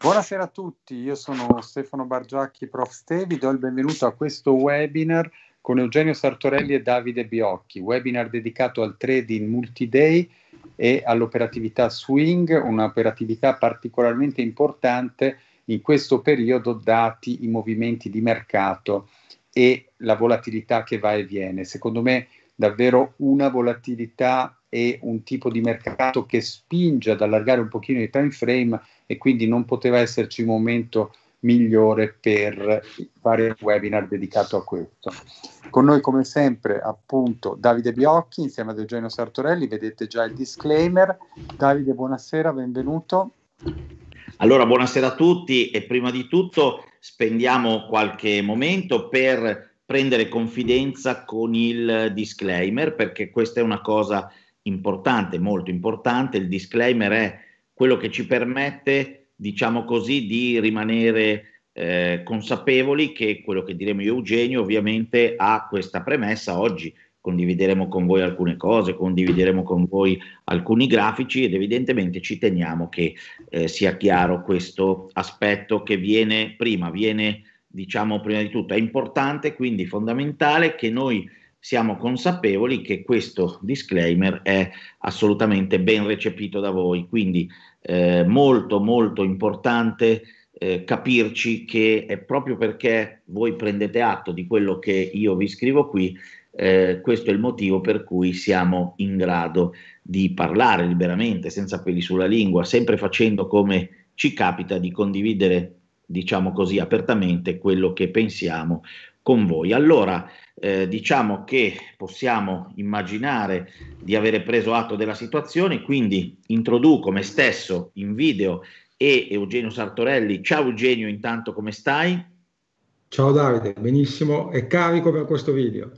Buonasera a tutti, io sono Stefano Bargiacchi, Prof. Ste, do il benvenuto a questo webinar con Eugenio Sartorelli e Davide Biocchi, webinar dedicato al trading multi-day e all'operatività swing, un'operatività particolarmente importante in questo periodo dati i movimenti di mercato e la volatilità che va e viene. Secondo me davvero una volatilità e un tipo di mercato che spinge ad allargare un pochino i time frame e quindi non poteva esserci un momento migliore per fare un webinar dedicato a questo. Con noi come sempre appunto Davide Biocchi insieme ad Eugenio Sartorelli, vedete già il disclaimer. Davide buonasera, benvenuto. Allora, buonasera a tutti e prima di tutto spendiamo qualche momento per prendere confidenza con il disclaimer, perché questa è una cosa importante, molto importante. Il disclaimer è quello che ci permette, diciamo così, di rimanere eh, consapevoli che quello che diremo io Eugenio ovviamente ha questa premessa oggi condivideremo con voi alcune cose, condivideremo con voi alcuni grafici ed evidentemente ci teniamo che eh, sia chiaro questo aspetto che viene prima, viene diciamo prima di tutto, è importante quindi fondamentale che noi siamo consapevoli che questo disclaimer è assolutamente ben recepito da voi, quindi eh, molto molto importante eh, capirci che è proprio perché voi prendete atto di quello che io vi scrivo qui eh, questo è il motivo per cui siamo in grado di parlare liberamente, senza peli sulla lingua, sempre facendo come ci capita di condividere, diciamo così, apertamente quello che pensiamo con voi. Allora, eh, diciamo che possiamo immaginare di avere preso atto della situazione, quindi introduco me stesso in video e Eugenio Sartorelli. Ciao Eugenio, intanto come stai? Ciao Davide, benissimo e carico per questo video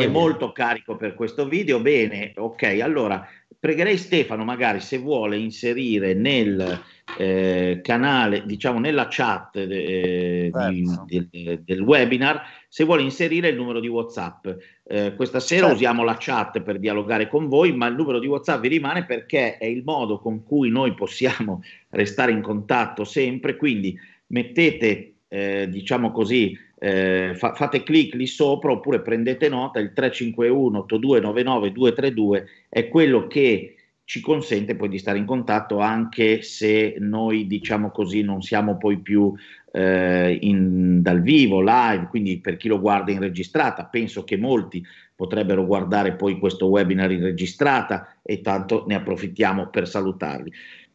è molto carico per questo video. Bene, ok, allora pregherei Stefano magari se vuole inserire nel eh, canale, diciamo nella chat eh, di, del, del, webinar, se vuole inserire il numero di WhatsApp. Eh, questa sera certo. usiamo la chat per dialogare con voi, ma il numero di WhatsApp vi rimane perché è il modo con cui noi possiamo restare in contatto sempre, quindi mettete, eh, diciamo così, eh, fa, fate clic lì sopra oppure prendete nota, il 351 8299 232 è quello che ci consente poi di stare in contatto anche se noi diciamo così non siamo poi più eh, in, dal vivo, live, quindi per chi lo guarda in registrata, penso che molti potrebbero guardare poi questo webinar in registrata e tanto ne approfittiamo per salutarli.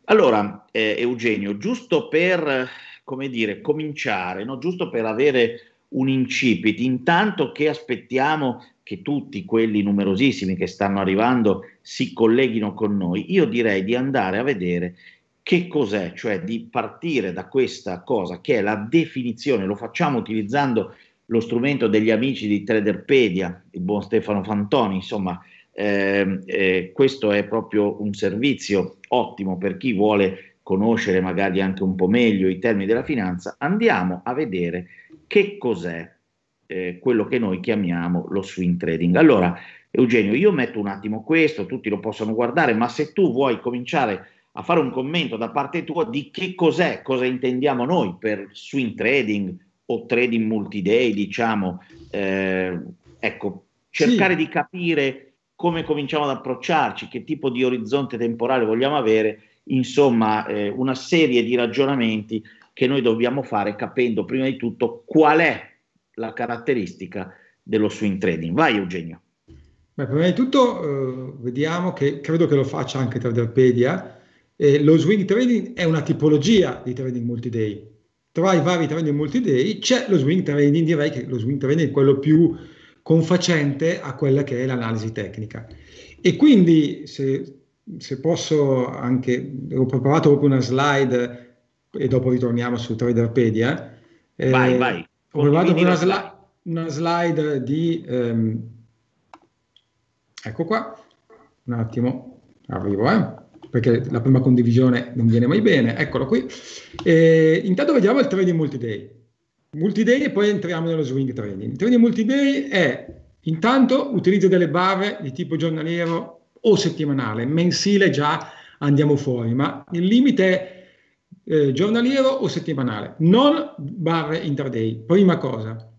Allora eh, Eugenio, giusto per come dire, cominciare, no? giusto per avere un incipit, intanto che aspettiamo che tutti quelli numerosissimi che stanno arrivando si colleghino con noi, io direi di andare a vedere che cos'è, cioè di partire da questa cosa che è la definizione, lo facciamo utilizzando lo strumento degli amici di Traderpedia, il buon Stefano Fantoni, insomma, eh, eh, questo è proprio un servizio ottimo per chi vuole conoscere magari anche un po' meglio i termini della finanza, andiamo a vedere che cos'è eh, quello che noi chiamiamo lo swing trading. Allora, Eugenio, io metto un attimo questo, tutti lo possono guardare, ma se tu vuoi cominciare a fare un commento da parte tua di che cos'è, cosa intendiamo noi per swing trading o trading multi-day, diciamo, eh, ecco, cercare sì. di capire come cominciamo ad approcciarci, che tipo di orizzonte temporale vogliamo avere insomma eh, una serie di ragionamenti che noi dobbiamo fare capendo prima di tutto qual è la caratteristica dello swing trading. Vai Eugenio. Beh, prima di tutto eh, vediamo che credo che lo faccia anche Traderpedia. Eh, lo swing trading è una tipologia di trading multi-day. Tra i vari trading multi-day c'è lo swing trading, direi che lo swing trading è quello più confacente a quella che è l'analisi tecnica. E quindi se se posso anche, ho preparato proprio una slide e dopo ritorniamo su Traderpedia. Eh, vai, vai. Ho preparato una, sli- una, slide di, ehm, ecco qua, un attimo, arrivo, eh perché la prima condivisione non viene mai bene, eccolo qui. Eh, intanto vediamo il trading multiday. Multiday e poi entriamo nello swing trading. Il trading multiday è intanto utilizzo delle barre di tipo giornaliero o settimanale, mensile già andiamo fuori, ma il limite è eh, giornaliero o settimanale, non barre intraday, prima cosa.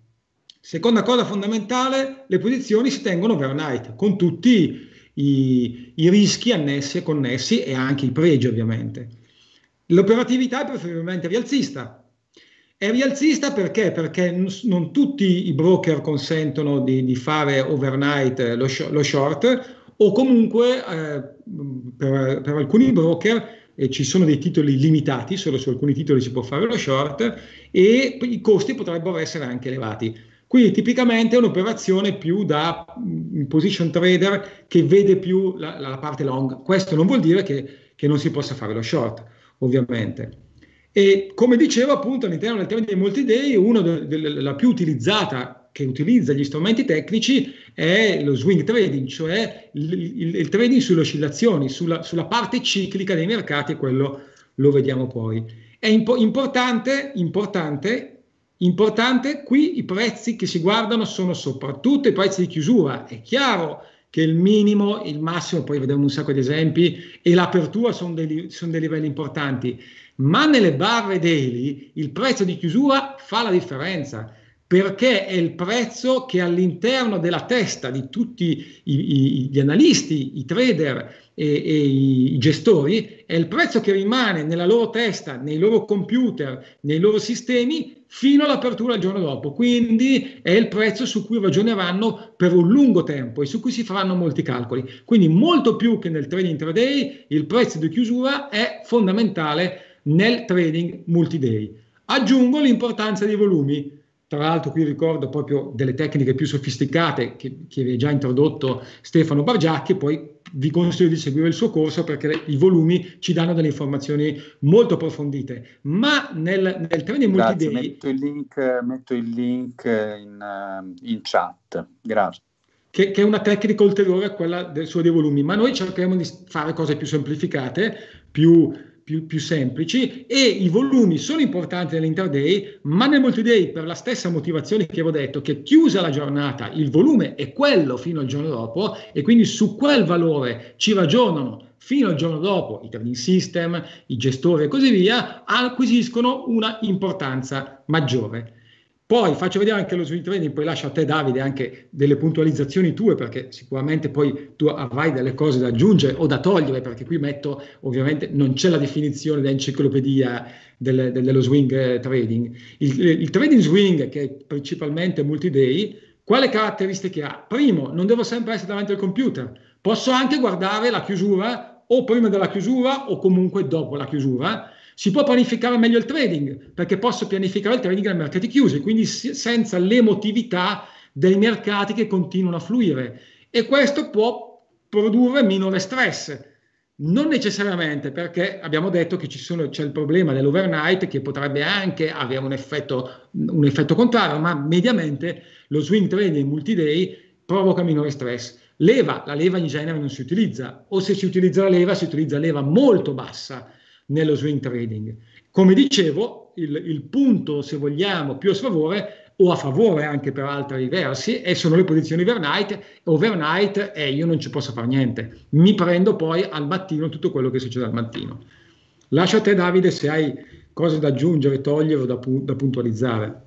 Seconda cosa fondamentale, le posizioni si tengono overnight, con tutti i, i rischi annessi e connessi e anche i pregi ovviamente. L'operatività è preferibilmente rialzista. È rialzista perché? Perché non tutti i broker consentono di, di fare overnight eh, lo, lo short, o comunque eh, per, per, alcuni broker eh, ci sono dei titoli limitati, solo su alcuni titoli si può fare lo short e i costi potrebbero essere anche elevati. Quindi tipicamente è un'operazione più da mm, position trader che vede più la, la parte long. Questo non vuol dire che, che, non si possa fare lo short, ovviamente. E come dicevo appunto all'interno del tema dei multi day, una della più utilizzata che utilizza gli strumenti tecnici è lo swing trading, cioè il, il, il trading sulle oscillazioni, sulla, sulla, parte ciclica dei mercati e quello lo vediamo poi. È impo- importante, importante, importante, qui i prezzi che si guardano sono soprattutto i prezzi di chiusura, è chiaro che il minimo, il massimo, poi vedremo un sacco di esempi, e l'apertura sono dei, sono dei livelli importanti, ma nelle barre daily il prezzo di chiusura fa la differenza perché è il prezzo che all'interno della testa di tutti i, i, gli analisti, i trader e, e, i gestori, è il prezzo che rimane nella loro testa, nei loro computer, nei loro sistemi fino all'apertura il giorno dopo. Quindi è il prezzo su cui ragioneranno per un lungo tempo e su cui si faranno molti calcoli. Quindi molto più che nel trading intraday, il prezzo di chiusura è fondamentale nel trading multiday. Aggiungo l'importanza dei volumi tra l'altro qui ricordo proprio delle tecniche più sofisticate che, vi aveva già introdotto Stefano Bargiacchi poi vi consiglio di seguire il suo corso perché i volumi ci danno delle informazioni molto approfondite. Ma nel, nel training Grazie, multiday... Metto il link, metto il link in, eh, in chat. Grazie che, è una tecnica ulteriore a quella del suo dei volumi, ma noi cercheremo di fare cose più semplificate, più più, più, semplici e i volumi sono importanti nell'intraday, ma nel multiday per la stessa motivazione che avevo detto, che chiusa la giornata il volume è quello fino al giorno dopo e quindi su quel valore ci ragionano fino al giorno dopo i trading system, i gestori e così via, acquisiscono una importanza maggiore. Poi faccio vedere anche lo swing trading, poi lascio a te Davide anche delle puntualizzazioni tue perché sicuramente poi tu avrai delle cose da aggiungere o da togliere perché qui metto ovviamente non c'è la definizione da enciclopedia del, del, dello swing trading. Il, il, trading swing che è principalmente multi-day, quale caratteristiche ha? Primo, non devo sempre essere davanti al computer, posso anche guardare la chiusura o prima della chiusura o comunque dopo la chiusura si può pianificare meglio il trading, perché posso pianificare il trading nei mercati chiusi, quindi senza l'emotività dei mercati che continuano a fluire. E questo può produrre minore stress. Non necessariamente, perché abbiamo detto che sono, c'è il problema dell'overnight che potrebbe anche avere un effetto, un effetto contrario, ma mediamente lo swing trading multi-day provoca minore stress. Leva, la leva in genere non si utilizza, o se si utilizza la leva, si utilizza leva molto bassa nello swing trading. Come dicevo, il, il punto, se vogliamo, più a sfavore o a favore anche per altri versi e sono le posizioni overnight overnight e eh, io non ci posso fare niente mi prendo poi al mattino tutto quello che succede al mattino lascio a te Davide se hai cose da aggiungere togliere o da, da puntualizzare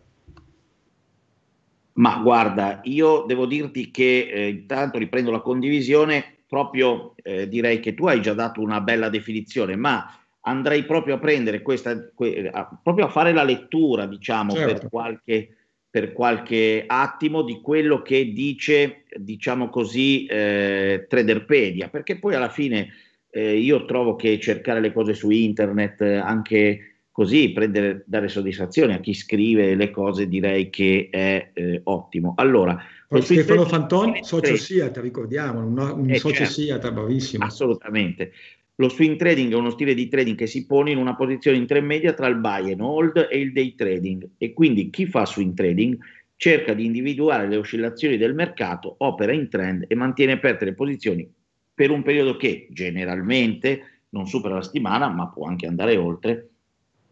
ma guarda io devo dirti che eh, intanto riprendo la condivisione proprio eh, direi che tu hai già dato una bella definizione ma andrei proprio a prendere questa, que, a, proprio a fare la lettura, diciamo, certo. per, qualche, per, qualche, attimo di quello che dice, diciamo così, eh, Traderpedia, perché poi alla fine eh, io trovo che cercare le cose su internet, eh, anche così, prendere, dare soddisfazione a chi scrive le cose, direi che è eh, ottimo. Allora, poi Stefano Fantoni, socio SIAT, ricordiamo, un, un eh, socio certo, SIAT, bravissimo. Assolutamente. Lo swing trading è uno stile di trading che si pone in una posizione intermedia tra il buy and hold e il day trading e quindi chi fa swing trading cerca di individuare le oscillazioni del mercato, opera in trend e mantiene aperte le posizioni per un periodo che generalmente non supera la settimana, ma può anche andare oltre,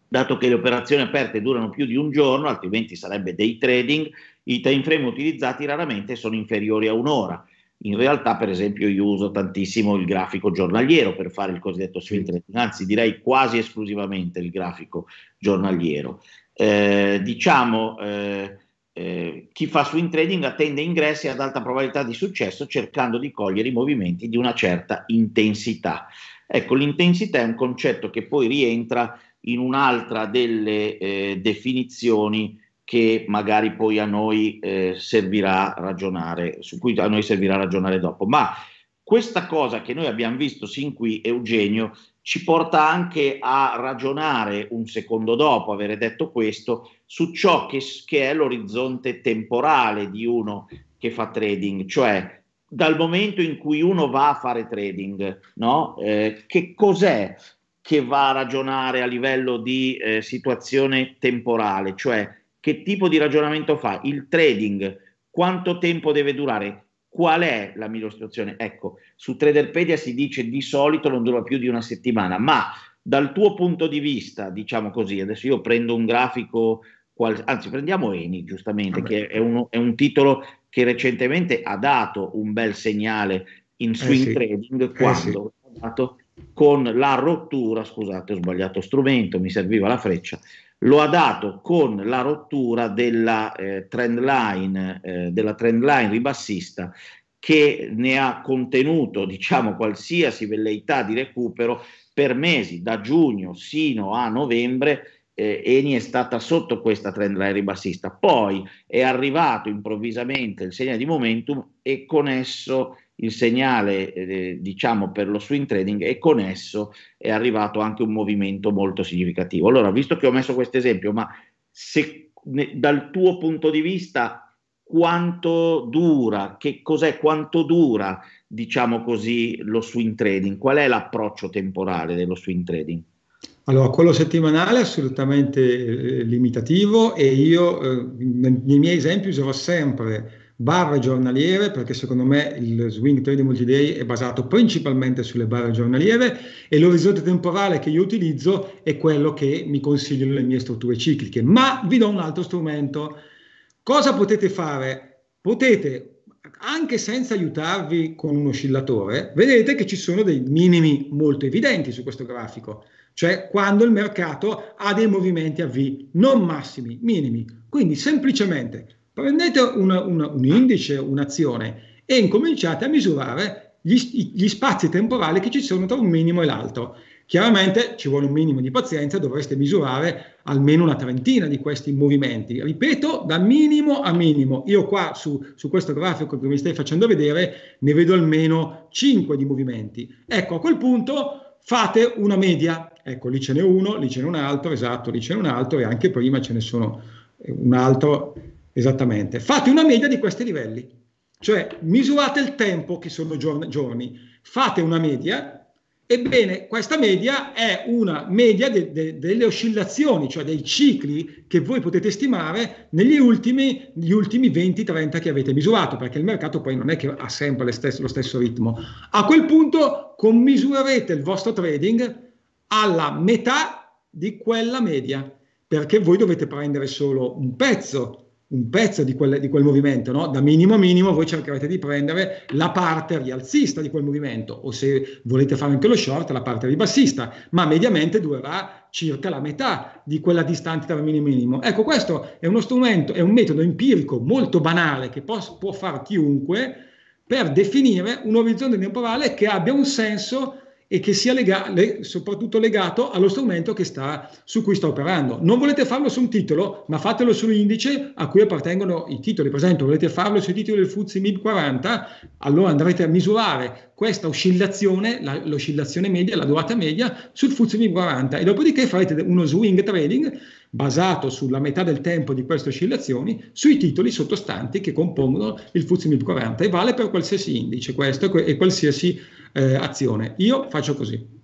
dato che le operazioni aperte durano più di un giorno, altrimenti sarebbe day trading, i time frame utilizzati raramente sono inferiori a un'ora in realtà, per esempio, io uso tantissimo il grafico giornaliero per fare il cosiddetto swing trading, anzi direi quasi esclusivamente il grafico giornaliero. Eh, diciamo, eh, eh, chi fa swing trading attende ingressi ad alta probabilità di successo cercando di cogliere i movimenti di una certa intensità. Ecco, l'intensità è un concetto che poi rientra in un'altra delle eh, definizioni che magari poi a noi eh, servirà ragionare, su cui a noi servirà ragionare dopo. Ma questa cosa che noi abbiamo visto sin qui, Eugenio, ci porta anche a ragionare un secondo dopo avere detto questo su ciò che, che è l'orizzonte temporale di uno che fa trading, cioè dal momento in cui uno va a fare trading, no? eh, che cos'è che va a ragionare a livello di eh, situazione temporale, cioè che tipo di ragionamento fa, il trading, quanto tempo deve durare, qual è la migliore situazione. Ecco, su Traderpedia si dice di solito non dura più di una settimana, ma dal tuo punto di vista, diciamo così, adesso io prendo un grafico, qual- anzi prendiamo Eni giustamente, Vabbè. che è, uno, è, un titolo che recentemente ha dato un bel segnale in eh swing eh sì. trading quando eh sì. con la rottura, scusate ho sbagliato strumento, mi serviva la freccia, lo ha dato con la rottura della eh, trend line, eh, della trend line ribassista che ne ha contenuto diciamo qualsiasi velleità di recupero per mesi da giugno sino a novembre eh, Eni è stata sotto questa trend line ribassista poi è arrivato improvvisamente il segno di momentum e con esso il segnale eh, diciamo per lo swing trading e con esso è arrivato anche un movimento molto significativo. Allora, visto che ho messo questo esempio, ma se ne, dal tuo punto di vista quanto dura, che cos'è, quanto dura, diciamo così, lo swing trading? Qual è l'approccio temporale dello swing trading? Allora, quello settimanale è assolutamente eh, limitativo e io eh, nei miei esempi userò sempre barre giornaliere, perché secondo me il swing trading multiday è basato principalmente sulle barre giornaliere e l'orizzonte temporale che io utilizzo è quello che mi consigliano le mie strutture cicliche. Ma vi do un altro strumento. Cosa potete fare? Potete, anche senza aiutarvi con un oscillatore, vedete che ci sono dei minimi molto evidenti su questo grafico, cioè quando il mercato ha dei movimenti a V, non massimi, minimi. Quindi semplicemente Prendete una, una, un indice, un'azione e incominciate a misurare gli, gli spazi temporali che ci sono tra un minimo e l'altro. Chiaramente ci vuole un minimo di pazienza, dovreste misurare almeno una trentina di questi movimenti. Ripeto, da minimo a minimo. Io qua su, su, questo grafico che mi stai facendo vedere ne vedo almeno 5 di movimenti. Ecco, a quel punto fate una media. Ecco, lì ce n'è uno, lì ce n'è un altro, esatto, lì ce n'è un altro e anche prima ce ne sono eh, un altro Esattamente. Fate una media di questi livelli, cioè misurate il tempo che sono giorni, fate una media, ebbene questa media è una media de- de- delle oscillazioni, cioè dei cicli che voi potete stimare negli ultimi, ultimi 20-30 che avete misurato, perché il mercato poi non è che ha sempre stesse, lo stesso ritmo. A quel punto commisurerete il vostro trading alla metà di quella media, perché voi dovete prendere solo un pezzo un pezzo di quel, di quel movimento, no? da minimo a minimo voi cercherete di prendere la parte rialzista di quel movimento o se volete fare anche lo short la parte ribassista, ma mediamente durerà circa la metà di quella distanza tra minimo e minimo. Ecco, questo è uno strumento, è un metodo empirico molto banale che può, può fare chiunque per definire un orizzonte temporale che abbia un senso e che sia lega- le- soprattutto legato allo strumento sta, su cui sta operando. Non volete farlo su un titolo, ma fatelo sull'indice a cui appartengono i titoli. Per esempio, volete farlo sui titoli del FUZI MIB 40, allora andrete a misurare questa oscillazione, la, l'oscillazione media, la durata media sul FUZI MIB 40 e dopodiché farete uno swing trading basato sulla metà del tempo di queste oscillazioni sui titoli sottostanti che compongono il FTSE MIB 40 e vale per qualsiasi indice questo e qualsiasi eh, azione. Io faccio così.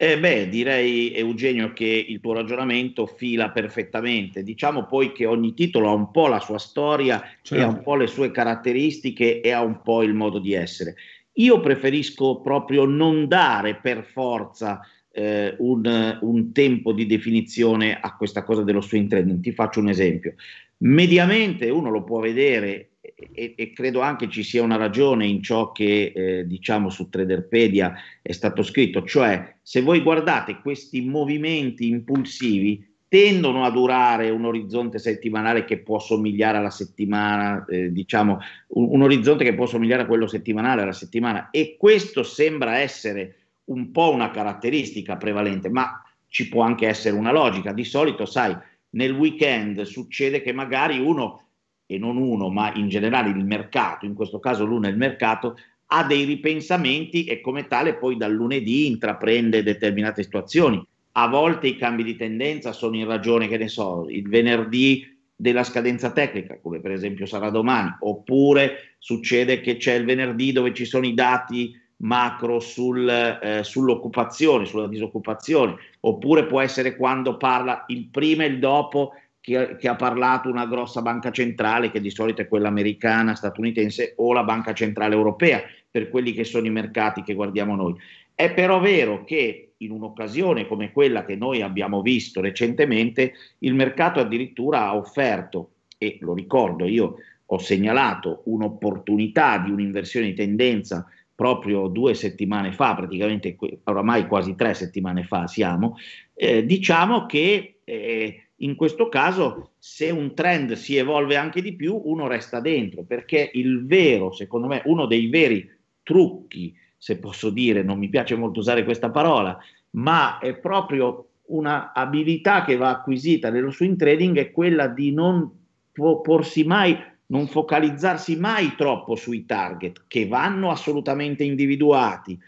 Eh beh, direi Eugenio che il tuo ragionamento fila perfettamente. Diciamo poi che ogni titolo ha un po' la sua storia, certo. ha un certo. po' le sue caratteristiche e ha un po' il modo di essere. Io preferisco proprio non dare per forza eh, un, un, tempo di definizione a questa cosa dello swing trading. Ti faccio un esempio. Mediamente uno lo può vedere e, e credo anche ci sia una ragione in ciò che eh, diciamo su Traderpedia è stato scritto, cioè se voi guardate questi movimenti impulsivi tendono a durare un orizzonte settimanale che può somigliare alla settimana, eh, diciamo un, un orizzonte che può somigliare a quello settimanale, alla settimana e questo sembra essere un po' una caratteristica prevalente, ma ci può anche essere una logica. Di solito, sai, nel weekend succede che magari uno, e non uno, ma in generale il mercato, in questo caso l'uno è il mercato, ha dei ripensamenti e come tale poi dal lunedì intraprende determinate situazioni. A volte i cambi di tendenza sono in ragione, che ne so, il venerdì della scadenza tecnica, come per esempio sarà domani, oppure succede che c'è il venerdì dove ci sono i dati macro sul, eh, sull'occupazione, sulla disoccupazione, oppure può essere quando parla il prima e il dopo che, che, ha parlato una grossa banca centrale, che di solito è quella americana, statunitense o la banca centrale europea, per quelli che sono i mercati che guardiamo noi. È però vero che in un'occasione come quella che noi abbiamo visto recentemente, il mercato addirittura ha offerto, e lo ricordo io, ho segnalato un'opportunità di un'inversione di tendenza proprio due settimane fa, praticamente oramai quasi tre settimane fa siamo, eh, diciamo che eh, in questo caso se un trend si evolve anche di più, uno resta dentro, perché il vero, secondo me, uno dei veri trucchi, se posso dire, non mi piace molto usare questa parola, ma è proprio una abilità che va acquisita nello swing trading, è quella di non porsi mai non focalizzarsi mai troppo sui target che vanno assolutamente individuati,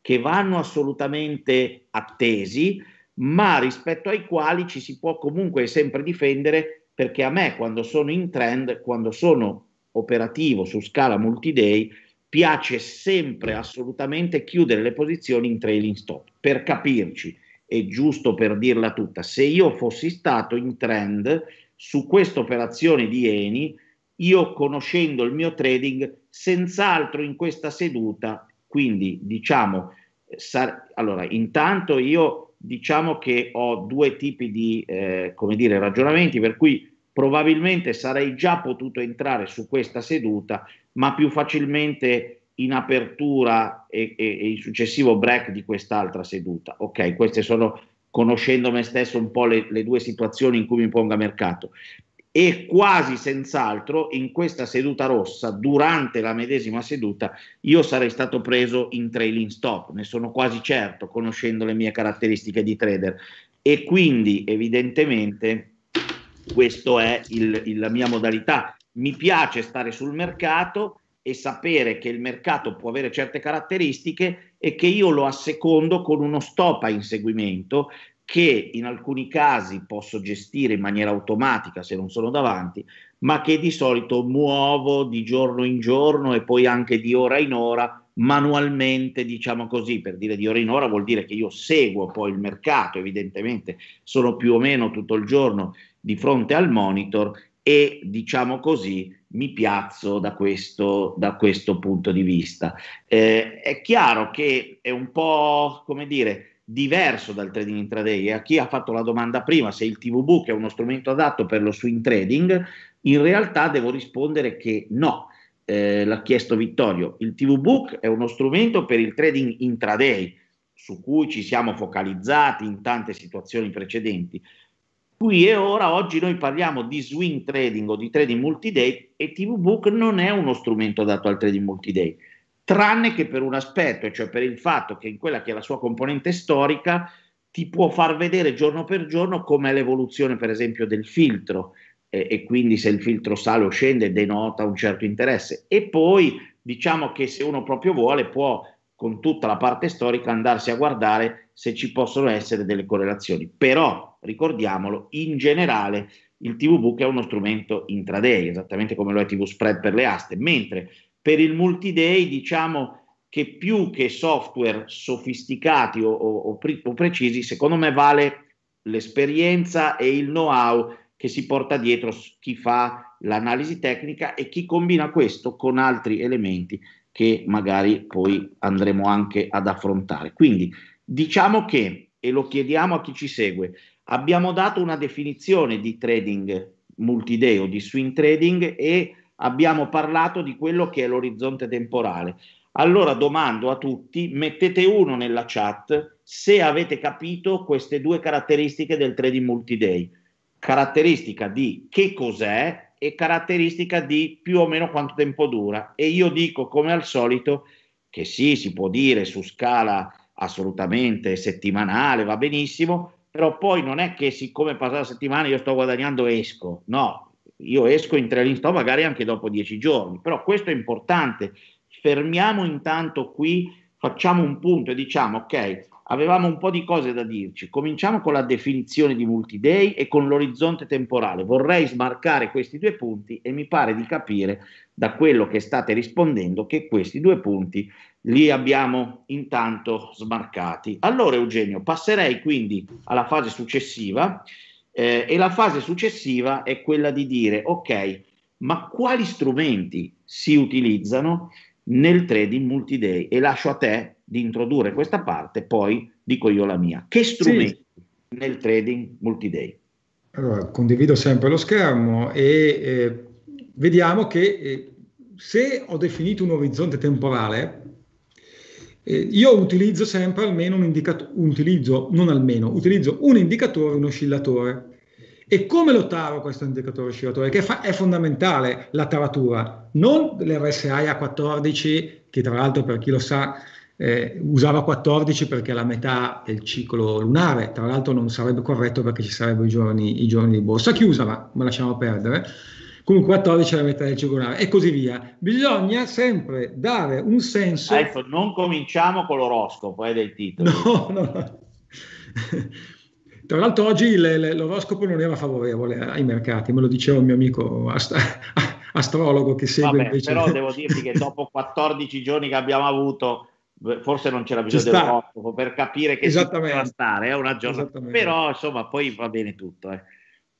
che vanno assolutamente attesi, ma rispetto ai quali ci si può comunque sempre difendere perché a me quando sono in trend, quando sono operativo su scala multiday, piace sempre assolutamente chiudere le posizioni in trailing stop. Per capirci, è giusto per dirla tutta, se io fossi stato in trend su questa operazione di Eni, io conoscendo il mio trading, senz'altro in questa seduta, quindi diciamo, eh, sar- allora intanto io diciamo che ho due tipi di eh, come dire, ragionamenti, per cui probabilmente sarei già potuto entrare su questa seduta, ma più facilmente in apertura e, e, e il successivo break di quest'altra seduta. Ok, queste sono conoscendo me stesso un po' le, le due situazioni in cui mi ponga mercato e quasi senz'altro in questa seduta rossa, durante la medesima seduta, io sarei stato preso in trailing stop, ne sono quasi certo, conoscendo le mie caratteristiche di trader. E quindi evidentemente questa è il, il, la mia modalità. Mi piace stare sul mercato e sapere che il mercato può avere certe caratteristiche e che io lo assecondo con uno stop a inseguimento che in alcuni casi posso gestire in maniera automatica se non sono davanti, ma che di solito muovo di giorno in giorno e poi anche di ora in ora manualmente, diciamo così, per dire di ora in ora vuol dire che io seguo poi il mercato, evidentemente sono più o meno tutto il giorno di fronte al monitor e diciamo così mi piazzo da questo, da questo punto di vista. Eh, è chiaro che è un po' come dire, diverso dal trading intraday e a chi ha fatto la domanda prima se il TV book è uno strumento adatto per lo swing trading, in realtà devo rispondere che no. Eh, l'ha chiesto Vittorio, il TV book è uno strumento per il trading intraday su cui ci siamo focalizzati in tante situazioni precedenti. Qui e ora, oggi noi parliamo di swing trading o di trading multi-day e book non è uno strumento adatto al trading multi-day tranne che per un aspetto, cioè per il fatto che in quella che è la sua componente storica ti può far vedere giorno per giorno com'è l'evoluzione, per esempio, del filtro e, e quindi se il filtro sale o scende denota un certo interesse. E poi diciamo che se uno proprio vuole può con tutta la parte storica andarsi a guardare se ci possono essere delle correlazioni. Però, ricordiamolo, in generale il TV book è uno strumento intraday, esattamente come lo è TV spread per le aste, mentre per il multi-day diciamo che più che software sofisticati o, o, o precisi, secondo me vale l'esperienza e il know-how che si porta dietro chi fa l'analisi tecnica e chi combina questo con altri elementi che magari poi andremo anche ad affrontare. Quindi diciamo che, e lo chiediamo a chi ci segue, abbiamo dato una definizione di trading multiday o di swing trading e abbiamo parlato di quello che è l'orizzonte temporale. Allora domando a tutti, mettete uno nella chat se avete capito queste due caratteristiche del trading multiday. Caratteristica di che cos'è e caratteristica di più o meno quanto tempo dura. E io dico come al solito che sì, si può dire su scala assolutamente settimanale, va benissimo, però poi non è che siccome passa la settimana io sto guadagnando esco, no, io esco in Trellinstone magari anche dopo dieci giorni, però questo è importante, fermiamo intanto qui, facciamo un punto e diciamo ok, avevamo un po' di cose da dirci, cominciamo con la definizione di multi-day e con l'orizzonte temporale, vorrei smarcare questi due punti e mi pare di capire da quello che state rispondendo che questi due punti li abbiamo intanto smarcati. Allora Eugenio, passerei quindi alla fase successiva eh, e la fase successiva è quella di dire, ok, ma quali strumenti si utilizzano nel trading multi-day? E lascio a te di introdurre questa parte, poi dico io la mia. Che strumenti sì. nel trading multi-day? Allora, condivido sempre lo schermo e eh, vediamo che eh, se ho definito un orizzonte temporale, eh, io utilizzo sempre almeno un indicatore, utilizzo, non almeno, utilizzo un indicatore, un oscillatore. E come lo taro questo indicatore oscillatore? Che fa- è fondamentale la taratura, non l'RSI a 14, che tra l'altro per chi lo sa eh, usava 14 perché è la metà del ciclo lunare, tra l'altro non sarebbe corretto perché ci sarebbero i giorni, i giorni di borsa chiusa, ma lasciamo perdere con 14 la metà del cellulare e così via. Bisogna sempre dare un senso. Adesso non cominciamo con l'oroscopo è eh, del titolo. No, no, no. Tra l'altro oggi le, le, l'oroscopo non era favorevole ai mercati, me lo diceva un mio amico ast- astrologo che segue Vabbè, invece... Però devo dirti che dopo 14 giorni che abbiamo avuto forse non c'era bisogno dell'oroscopo per capire che si poteva stare, è eh, una giornata, però insomma poi va bene tutto. Eh.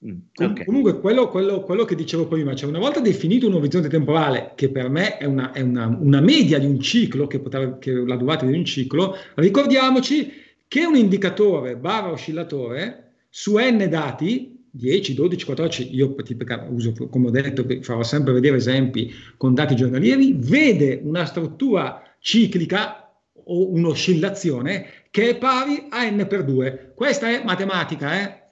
Mm, okay. Comunque, quello, quello, quello, che dicevo prima, cioè una volta definito un orizzonte temporale, che per me è una, è una, una media di un ciclo, che, potrebbe, che la durata di un ciclo, ricordiamoci che un indicatore barra oscillatore su n dati 10, 12, 14, io uso, come ho detto, farò sempre vedere esempi con dati giornalieri, vede una struttura ciclica o un'oscillazione che è pari a n per 2. Questa è matematica, eh?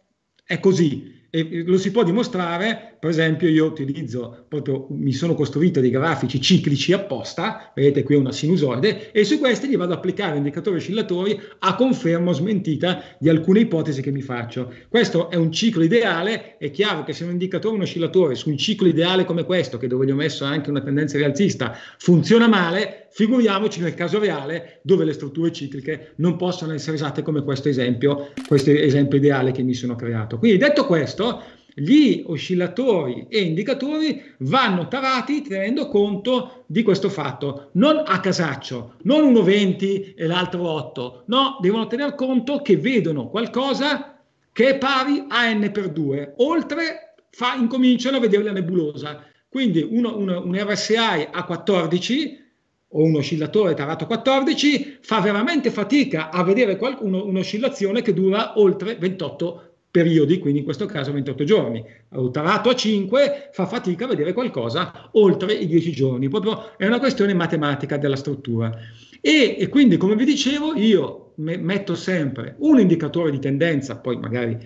è così e lo si può dimostrare per esempio, io utilizzo, proprio, mi sono costruito dei grafici ciclici apposta, vedete qui una sinusoide, e su questi gli vado ad applicare indicatori oscillatori a conferma o smentita di alcune ipotesi che mi faccio. Questo è un ciclo ideale, è chiaro che se un indicatore, un oscillatore su un ciclo ideale come questo, che dove gli ho messo anche una tendenza rialzista, funziona male, figuriamoci nel caso reale dove le strutture cicliche non possono essere usate come questo esempio, questo esempio ideale che mi sono creato. Quindi detto questo, gli oscillatori e indicatori vanno tarati tenendo conto di questo fatto, non a casaccio, non uno 20 e l'altro 8, no, devono tener conto che vedono qualcosa che è pari a n per 2, oltre fa, incominciano a vedere la nebulosa, quindi uno, uno, un RSI a 14 o un oscillatore tarato a 14 fa veramente fatica a vedere qual- un'oscillazione che dura oltre 28 minuti periodi, quindi in questo caso 28 giorni. Tarato a 5 fa fatica a vedere qualcosa oltre i 10 giorni, proprio è una questione matematica della struttura. E, e quindi, come vi dicevo, io me metto sempre un indicatore di tendenza, poi magari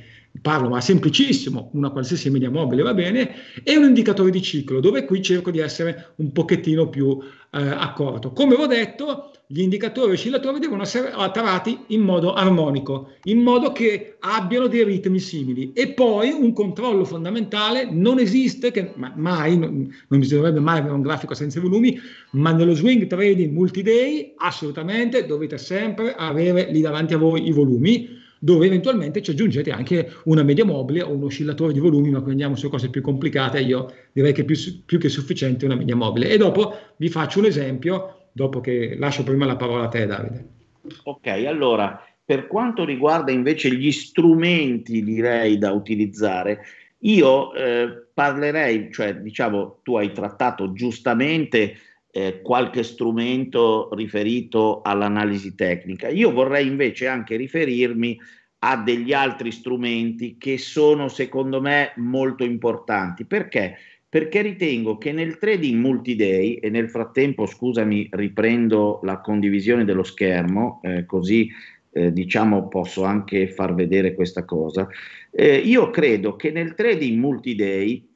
parlo, ma semplicissimo, una qualsiasi media mobile va bene, e un indicatore di ciclo, dove qui cerco di essere un pochettino più eh, accorto. Come ho detto, gli indicatori oscillatori devono essere tarati in modo armonico, in modo che abbiano dei ritmi simili. E poi un controllo fondamentale non esiste, che, ma mai, non, non bisognerebbe mai avere un grafico senza volumi, ma nello swing trading multi-day assolutamente dovete sempre avere lì davanti a voi i volumi, dove eventualmente ci aggiungete anche una media mobile o un oscillatore di volumi, ma qui andiamo su cose più complicate, io direi che è più, più che sufficiente una media mobile. E dopo vi faccio un esempio dopo che lascio prima la parola a te Davide. Ok, allora per quanto riguarda invece gli strumenti direi da utilizzare, io eh, parlerei, cioè diciamo tu hai trattato giustamente eh, qualche strumento riferito all'analisi tecnica. Io vorrei invece anche riferirmi a degli altri strumenti che sono secondo me molto importanti perché perché ritengo che nel trading multiday, e nel frattempo scusami riprendo la condivisione dello schermo, eh, così eh, diciamo posso anche far vedere questa cosa, eh, io credo che nel trading multiday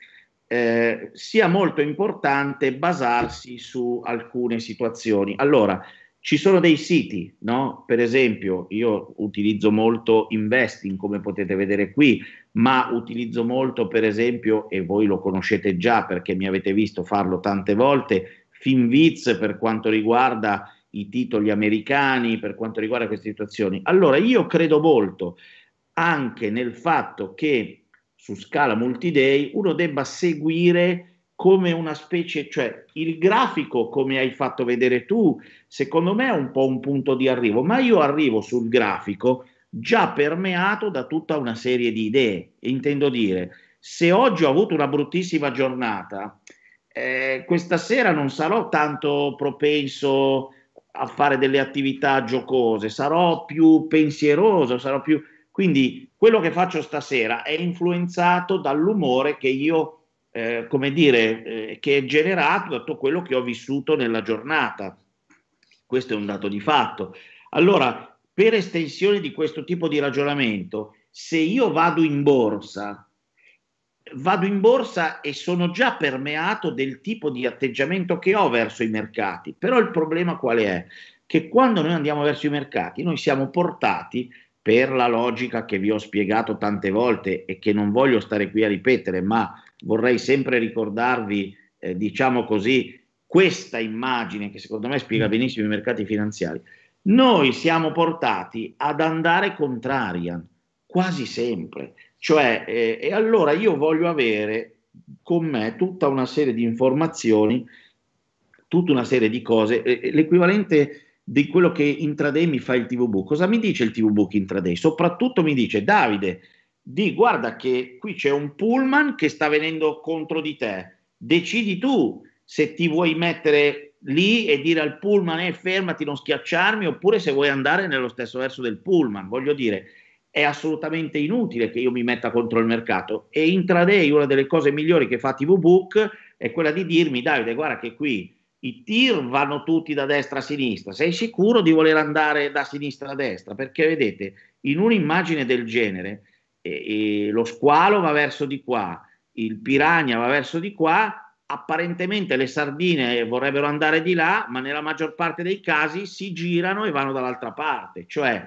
eh, sia molto importante basarsi su alcune situazioni. Allora, ci sono dei siti, no? per esempio io utilizzo molto Investing, come potete vedere qui, ma utilizzo molto per esempio, e voi lo conoscete già perché mi avete visto farlo tante volte, Finviz per quanto riguarda i titoli americani, per quanto riguarda queste situazioni. Allora io credo molto anche nel fatto che su scala multiday uno debba seguire come una specie, cioè il grafico come hai fatto vedere tu, secondo me è un po' un punto di arrivo, ma io arrivo sul grafico già permeato da tutta una serie di idee. Intendo dire, se oggi ho avuto una bruttissima giornata, eh, questa sera non sarò tanto propenso a fare delle attività giocose, sarò più pensieroso, sarò più... Quindi quello che faccio stasera è influenzato dall'umore che io, eh, come dire, eh, che è generato da tutto quello che ho vissuto nella giornata. Questo è un dato di fatto. Allora, per estensione di questo tipo di ragionamento, se io vado in borsa, vado in borsa e sono già permeato del tipo di atteggiamento che ho verso i mercati, però il problema qual è? Che quando noi andiamo verso i mercati, noi siamo portati per la logica che vi ho spiegato tante volte e che non voglio stare qui a ripetere, ma vorrei sempre ricordarvi, eh, diciamo così, questa immagine che secondo me spiega mm. benissimo i mercati finanziari. Noi siamo portati ad andare contrarian quasi sempre, cioè, eh, e allora io voglio avere con me tutta una serie di informazioni, tutta una serie di cose, eh, eh l'equivalente di quello che intraday mi fa il TVB. Cosa mi dice il TVB intraday? Soprattutto mi dice Davide, di guarda che qui c'è un pullman che sta venendo contro di te, decidi tu se ti vuoi mettere lì e dire al pullman eh, fermati, non schiacciarmi, oppure se vuoi andare nello stesso verso del pullman, voglio dire, è assolutamente inutile che io mi metta contro il mercato. E intraday una delle cose migliori che fa TV Book è quella di dirmi Davide, guarda che qui i tir vanno tutti da destra a sinistra, sei sicuro di voler andare da sinistra a destra? Perché vedete, in un'immagine del genere eh, eh, lo squalo va verso di qua, il piragna va verso di qua, apparentemente le sardine vorrebbero andare di là, ma nella maggior parte dei casi si girano e vanno dall'altra parte, cioè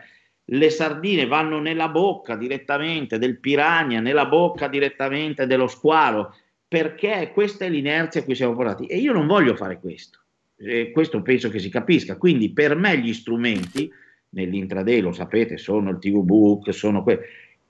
le sardine vanno nella bocca direttamente del piranha, nella bocca direttamente dello squalo, perché questa è l'inerzia a cui siamo portati e io non voglio fare questo, e questo penso che si capisca, quindi per me gli strumenti nell'intraday lo sapete sono il TV book, sono que-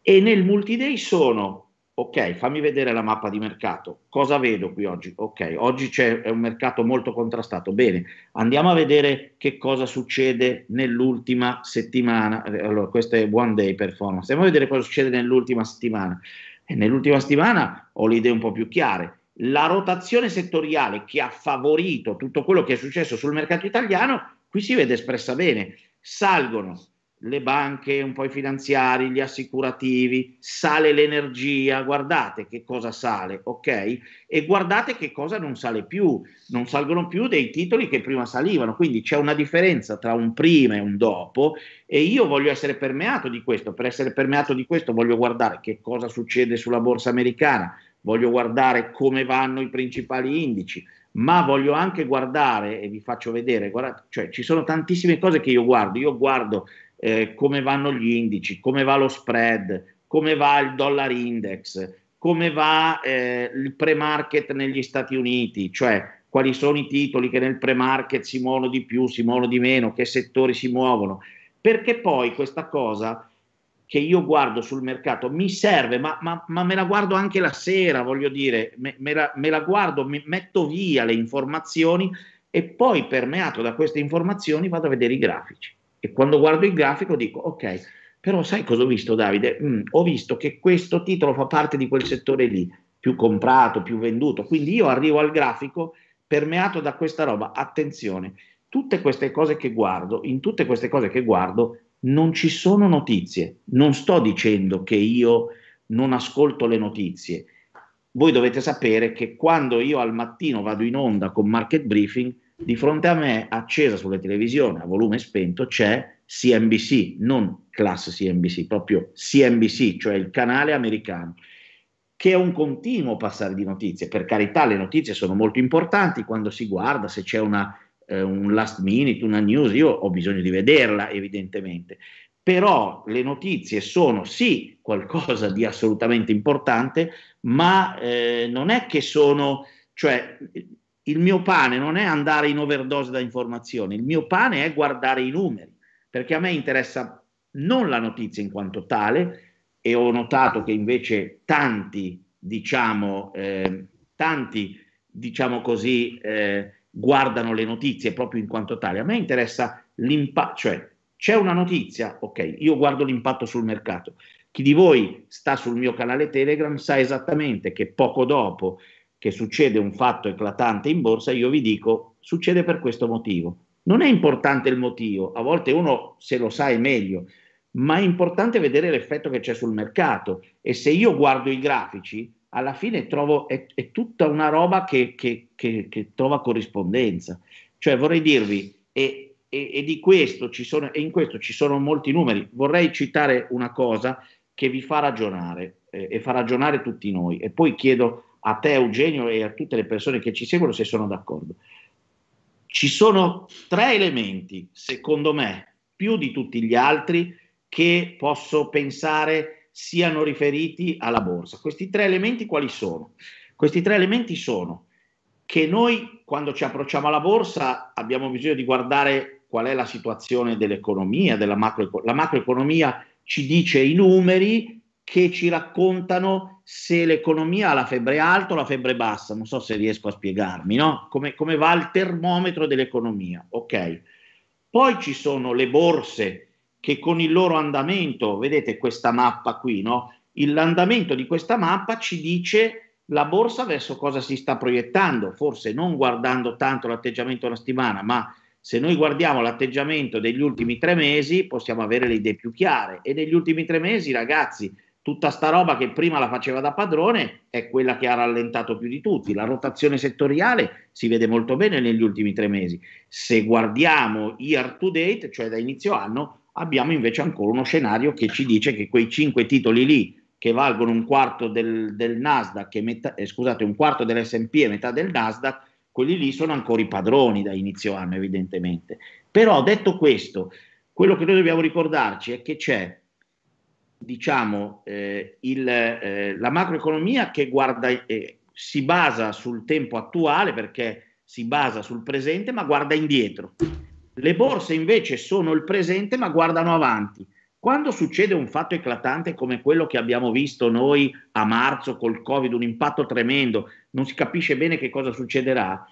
e nel multiday sono ok, fammi vedere la mappa di mercato, cosa vedo qui oggi? Ok, oggi c'è un mercato molto contrastato, bene, andiamo a vedere che cosa succede nell'ultima settimana, eh, allora questa è one day performance, andiamo a vedere cosa succede nell'ultima settimana, e eh, nell'ultima settimana ho le idee un po' più chiare, la rotazione settoriale che ha favorito tutto quello che è successo sul mercato italiano, qui si vede espressa bene, salgono le banche, un po' i finanziari, gli assicurativi, sale l'energia, guardate che cosa sale, ok? E guardate che cosa non sale più, non salgono più dei titoli che prima salivano, quindi c'è una differenza tra un prima e un dopo e io voglio essere permeato di questo, per essere permeato di questo voglio guardare che cosa succede sulla borsa americana, voglio guardare come vanno i principali indici, ma voglio anche guardare e vi faccio vedere, guardate, cioè ci sono tantissime cose che io guardo, io guardo eh, come vanno gli indici, come va lo spread, come va il dollar index, come va eh, il pre-market negli Stati Uniti, cioè quali sono i titoli che nel pre-market si muovono di più, si muovono di meno, che settori si muovono, perché poi questa cosa che io guardo sul mercato mi serve, ma, ma, ma me la guardo anche la sera, voglio dire, me, me, la, me la, guardo, mi metto via le informazioni e poi permeato da queste informazioni vado a vedere i grafici e quando guardo il grafico dico ok, però sai cosa ho visto Davide? Mm, ho visto che questo titolo fa parte di quel settore lì, più comprato, più venduto, quindi io arrivo al grafico permeato da questa roba, attenzione, tutte queste cose che guardo, in tutte queste cose che guardo non ci sono notizie, non sto dicendo che io non ascolto le notizie, voi dovete sapere che quando io al mattino vado in onda con Market Briefing, di fronte a me, accesa sulla televisione a volume spento, c'è CNBC, non Class CNBC, proprio CNBC, cioè il canale americano, che è un continuo passare di notizie. Per carità, le notizie sono molto importanti quando si guarda, se c'è una, eh, un last minute, una news, io ho bisogno di vederla evidentemente. Però le notizie sono sì qualcosa di assolutamente importante, ma eh, non è che sono, cioè il mio pane non è andare in overdose da informazioni, il mio pane è guardare i numeri, perché a me interessa non la notizia in quanto tale, e ho notato che invece tanti, diciamo, eh, tanti, diciamo così, eh, guardano le notizie proprio in quanto tale. A me interessa l'impatto, cioè c'è una notizia, ok, io guardo l'impatto sul mercato. Chi di voi sta sul mio canale Telegram sa esattamente che poco dopo che succede un fatto eclatante in borsa, io vi dico succede per questo motivo. Non è importante il motivo, a volte uno se lo sa è meglio, ma è importante vedere l'effetto che c'è sul mercato e se io guardo i grafici, alla fine trovo, è, è tutta una roba che, che, che, che, trova corrispondenza. Cioè vorrei dirvi, e, e, e di questo ci sono, e in questo ci sono molti numeri, vorrei citare una cosa che vi fa ragionare eh, e fa ragionare tutti noi e poi chiedo a te Eugenio e a tutte le persone che ci seguono se sono d'accordo. Ci sono tre elementi, secondo me, più di tutti gli altri, che posso pensare siano riferiti alla borsa. Questi tre elementi quali sono? Questi tre elementi sono che noi quando ci approcciamo alla borsa abbiamo bisogno di guardare qual è la situazione dell'economia, della macroeconomia. La macroeconomia ci dice i numeri, che ci raccontano se l'economia ha la febbre alta o la febbre bassa, non so se riesco a spiegarmi, no? come, come va il termometro dell'economia. Ok. Poi ci sono le borse che con il loro andamento, vedete questa mappa qui, no? l'andamento di questa mappa ci dice la borsa verso cosa si sta proiettando, forse non guardando tanto l'atteggiamento della settimana, ma se noi guardiamo l'atteggiamento degli ultimi tre mesi possiamo avere le idee più chiare e negli ultimi tre mesi, ragazzi, tutta sta roba che prima la faceva da padrone è quella che ha rallentato più di tutti. La rotazione settoriale si vede molto bene negli ultimi tre mesi. Se guardiamo year to date, cioè da inizio anno, abbiamo invece ancora uno scenario che ci dice che quei cinque titoli lì che valgono un quarto del, del Nasdaq, metà, eh, scusate, un quarto dell'SP e metà del Nasdaq, quelli lì sono ancora i padroni da inizio anno, evidentemente. Però detto questo, quello che noi dobbiamo ricordarci è che c'è diciamo, eh, il, eh, la macroeconomia che guarda, eh, si basa sul tempo attuale perché si basa sul presente ma guarda indietro. Le borse invece sono il presente ma guardano avanti. Quando succede un fatto eclatante come quello che abbiamo visto noi a marzo col Covid, un impatto tremendo, non si capisce bene che cosa succederà,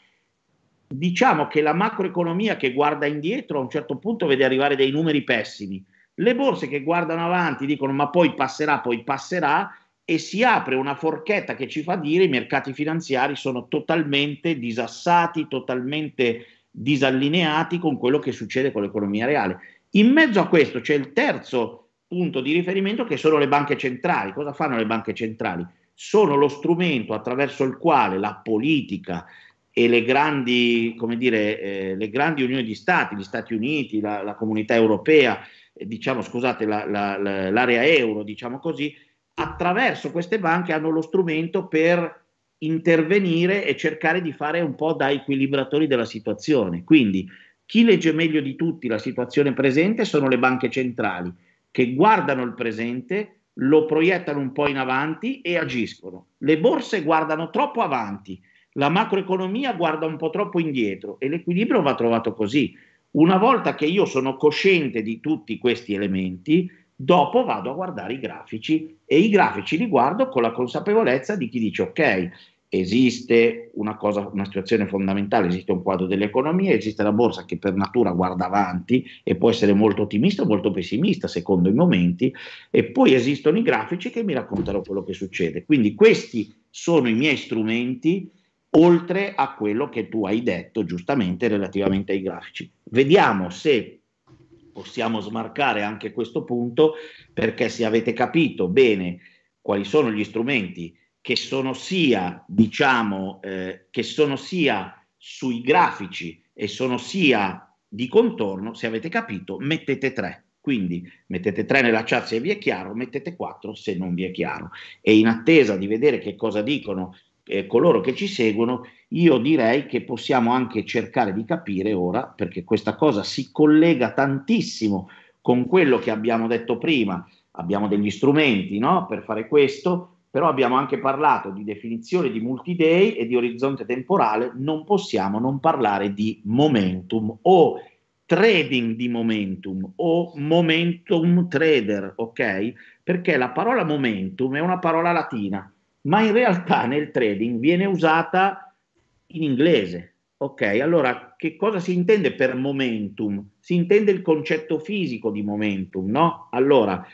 diciamo che la macroeconomia che guarda indietro a un certo punto vede arrivare dei numeri pessimi le borse che guardano avanti dicono ma poi passerà, poi passerà e si apre una forchetta che ci fa dire i mercati finanziari sono totalmente disassati, totalmente disallineati con quello che succede con l'economia reale. In mezzo a questo c'è il terzo punto di riferimento che sono le banche centrali. Cosa fanno le banche centrali? Sono lo strumento attraverso il quale la politica e le grandi, dire, eh, le grandi unioni di stati, gli Stati Uniti, la, la comunità europea, eh, diciamo, scusate, la, la, la, l'area euro, diciamo così, attraverso queste banche hanno lo strumento per intervenire e cercare di fare un po' da equilibratori della situazione. Quindi chi legge meglio di tutti la situazione presente sono le banche centrali che guardano il presente, lo proiettano un po' in avanti e agiscono. Le borse guardano troppo avanti, la macroeconomia guarda un po' troppo indietro e l'equilibrio va trovato così. Una volta che io sono cosciente di tutti questi elementi, dopo vado a guardare i grafici e i grafici li guardo con la consapevolezza di chi dice ok, esiste una, cosa, una situazione fondamentale, esiste un quadro dell'economia, esiste la borsa che per natura guarda avanti e può essere molto ottimista o molto pessimista secondo i momenti e poi esistono i grafici che mi raccontano quello che succede. Quindi questi sono i miei strumenti oltre a quello che tu hai detto giustamente relativamente ai grafici. Vediamo se possiamo smarcare anche questo punto perché se avete capito bene quali sono gli strumenti che sono sia, diciamo, eh, che sono sia sui grafici e sono sia di contorno, se avete capito, mettete 3. Quindi mettete 3 nella chat se vi è chiaro, mettete 4 se non vi è chiaro. E in attesa di vedere che cosa dicono eh, coloro che ci seguono, io direi che possiamo anche cercare di capire ora, perché questa cosa si collega tantissimo con quello che abbiamo detto prima. Abbiamo degli strumenti no? per fare questo, però abbiamo anche parlato di definizione di multi-day e di orizzonte temporale, non possiamo non parlare di momentum o trading di momentum o momentum trader, ok? Perché la parola momentum è una parola latina ma in realtà nel trading viene usata in inglese. Ok, allora che cosa si intende per momentum? Si intende il concetto fisico di momentum, no? Allora,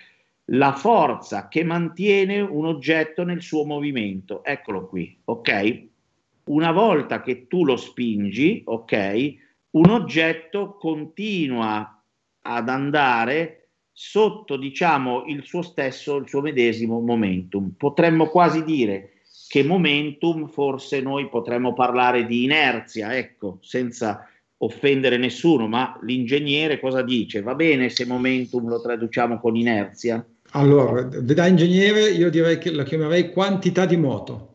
la forza che mantiene un oggetto nel suo movimento. Eccolo qui, ok? Una volta che tu lo spingi, ok, un oggetto continua ad andare sotto diciamo, il suo stesso, il suo medesimo momentum. Potremmo quasi dire che momentum forse noi potremmo parlare di inerzia, ecco, senza offendere nessuno, ma l'ingegnere cosa dice? Va bene se momentum lo traduciamo con inerzia? Allora, da ingegnere io direi che la chiamerei quantità di moto.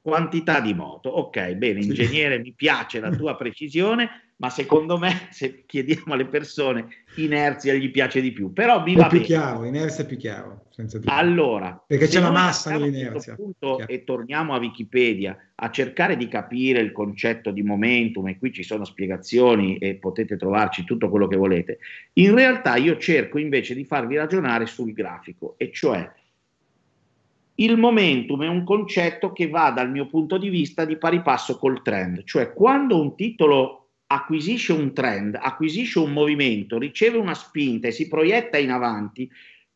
Quantità di moto, ok, bene, ingegnere, sì. mi piace la tua precisione ma secondo me se chiediamo alle persone inerzia gli piace di più però mi è va più bene. chiaro inerzia è più chiaro allora perché c'è la massa dell'inerzia punto, e torniamo a wikipedia a cercare di capire il concetto di momentum e qui ci sono spiegazioni e potete trovarci tutto quello che volete in realtà io cerco invece di farvi ragionare sul grafico e cioè il momentum è un concetto che va dal mio punto di vista di pari passo col trend, cioè quando un titolo acquisisce un trend, acquisisce un movimento, riceve una spinta e si proietta in avanti,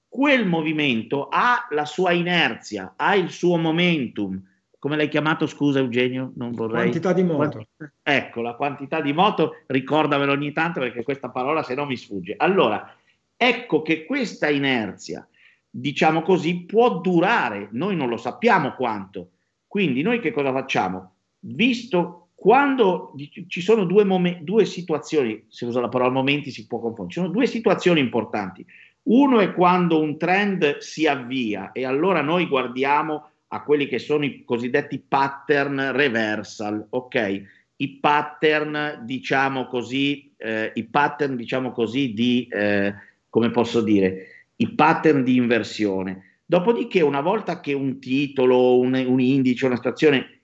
quel movimento ha la sua inerzia, ha il suo momentum. Come l'hai chiamato, scusa Eugenio? Non vorrei. Quantità di moto. Ecco, la quantità di moto, ricordamelo ogni tanto perché questa parola se no mi sfugge. Allora, ecco che questa inerzia, diciamo così, può durare, noi non lo sappiamo quanto. Quindi noi che cosa facciamo? Visto quando ci sono due, momen- due situazioni, se uso la parola momenti si può confondere, ci sono due situazioni importanti. Uno è quando un trend si avvia e allora noi guardiamo a quelli che sono i cosiddetti pattern reversal, ok? I pattern, diciamo così, eh, i pattern, diciamo così, di, eh, come posso dire, i pattern di inversione. Dopodiché, una volta che un titolo, un, un indice, una situazione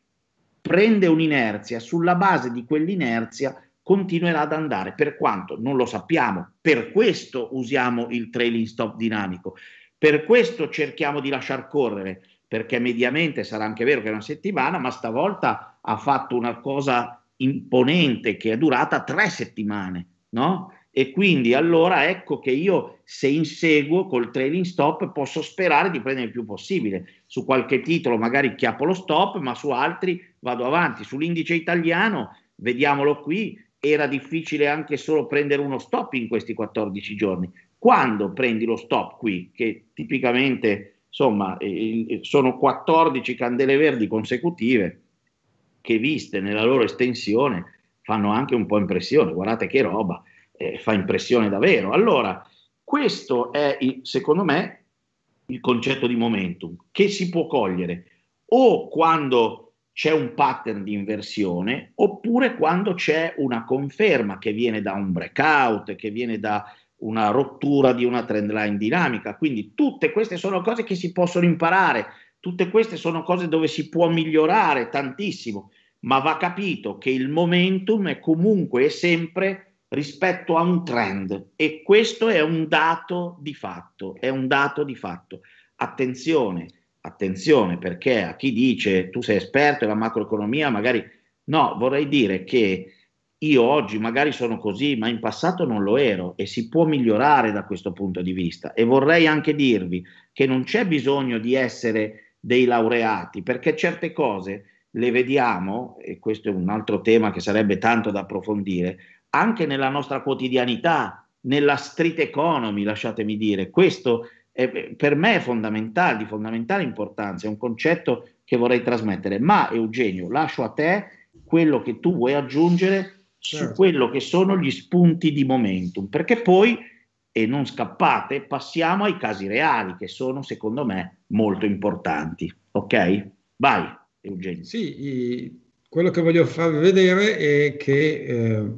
prende un'inerzia, sulla base di quell'inerzia continuerà ad andare, per quanto non lo sappiamo, per questo usiamo il trailing stop dinamico, per questo cerchiamo di lasciar correre, perché mediamente sarà anche vero che è una settimana, ma stavolta ha fatto una cosa imponente che è durata tre settimane, no? e quindi allora ecco che io se inseguo col trailing stop posso sperare di prendere il più possibile su qualche titolo magari chiappo lo stop ma su altri vado avanti sull'indice italiano vediamolo qui era difficile anche solo prendere uno stop in questi 14 giorni quando prendi lo stop qui che tipicamente insomma eh, eh, sono 14 candele verdi consecutive che viste nella loro estensione fanno anche un po' impressione guardate che roba eh, fa impressione davvero. Allora, questo è, il, secondo me, il concetto di momentum, che si può cogliere o quando c'è un pattern di inversione, oppure quando c'è una conferma che viene da un breakout, che viene da una rottura di una trend line dinamica. Quindi tutte queste sono cose che si possono imparare, tutte queste sono cose dove si può migliorare tantissimo, ma va capito che il momentum è comunque e sempre rispetto a un trend e questo è un dato di fatto, è un dato di fatto. Attenzione, attenzione perché a chi dice tu sei esperto della macroeconomia, magari no, vorrei dire che io oggi magari sono così, ma in passato non lo ero e si può migliorare da questo punto di vista e vorrei anche dirvi che non c'è bisogno di essere dei laureati perché certe cose le vediamo, e questo è un altro tema che sarebbe tanto da approfondire, anche nella nostra quotidianità, nella street economy, lasciatemi dire. Questo è, per me è fondamentale, di fondamentale importanza, è un concetto che vorrei trasmettere. Ma Eugenio, lascio a te quello che tu vuoi aggiungere certo. su quello che sono gli spunti di momentum, perché poi, e non scappate, passiamo ai casi reali che sono secondo me molto importanti. Ok? Vai Eugenio. Sì, quello che voglio farvi vedere è che eh,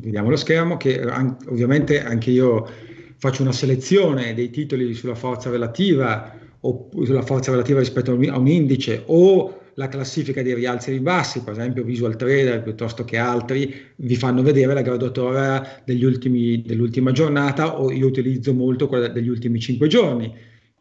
vediamo lo schermo, che eh, an- ovviamente anche io faccio una selezione dei titoli sulla forza relativa o sulla forza relativa rispetto a un, a un indice o la classifica dei rialzi e ribassi, per esempio Visual Trader piuttosto che altri, vi fanno vedere la graduatoria ultimi, dell'ultima giornata o io utilizzo molto quella degli ultimi 5 giorni.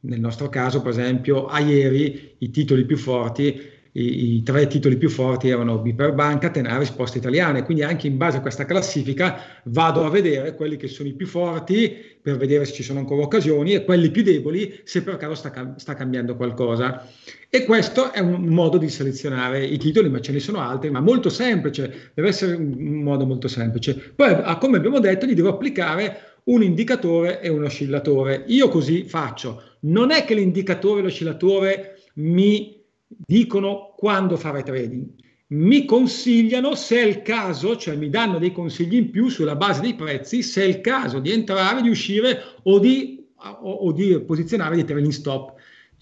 Nel nostro caso, per esempio, a ieri i titoli più forti i, i, tre titoli più forti erano Biperbanca, e Poste Italiane, quindi anche in base a questa classifica vado a vedere quelli che sono i più forti per vedere se ci sono ancora occasioni e quelli più deboli se per caso sta, sta cambiando qualcosa. E questo è un modo di selezionare i titoli, ma ce ne sono altri, ma molto semplice, deve essere un modo molto semplice. Poi, come abbiamo detto, gli devo applicare un indicatore e un oscillatore. Io così faccio. Non è che l'indicatore e l'oscillatore mi dicono quando fare trading, mi consigliano se è il caso, cioè mi danno dei consigli in più sulla base dei prezzi, se è il caso di entrare, di uscire o di, o, o di posizionare dei trading stop.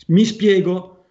Mi spiego,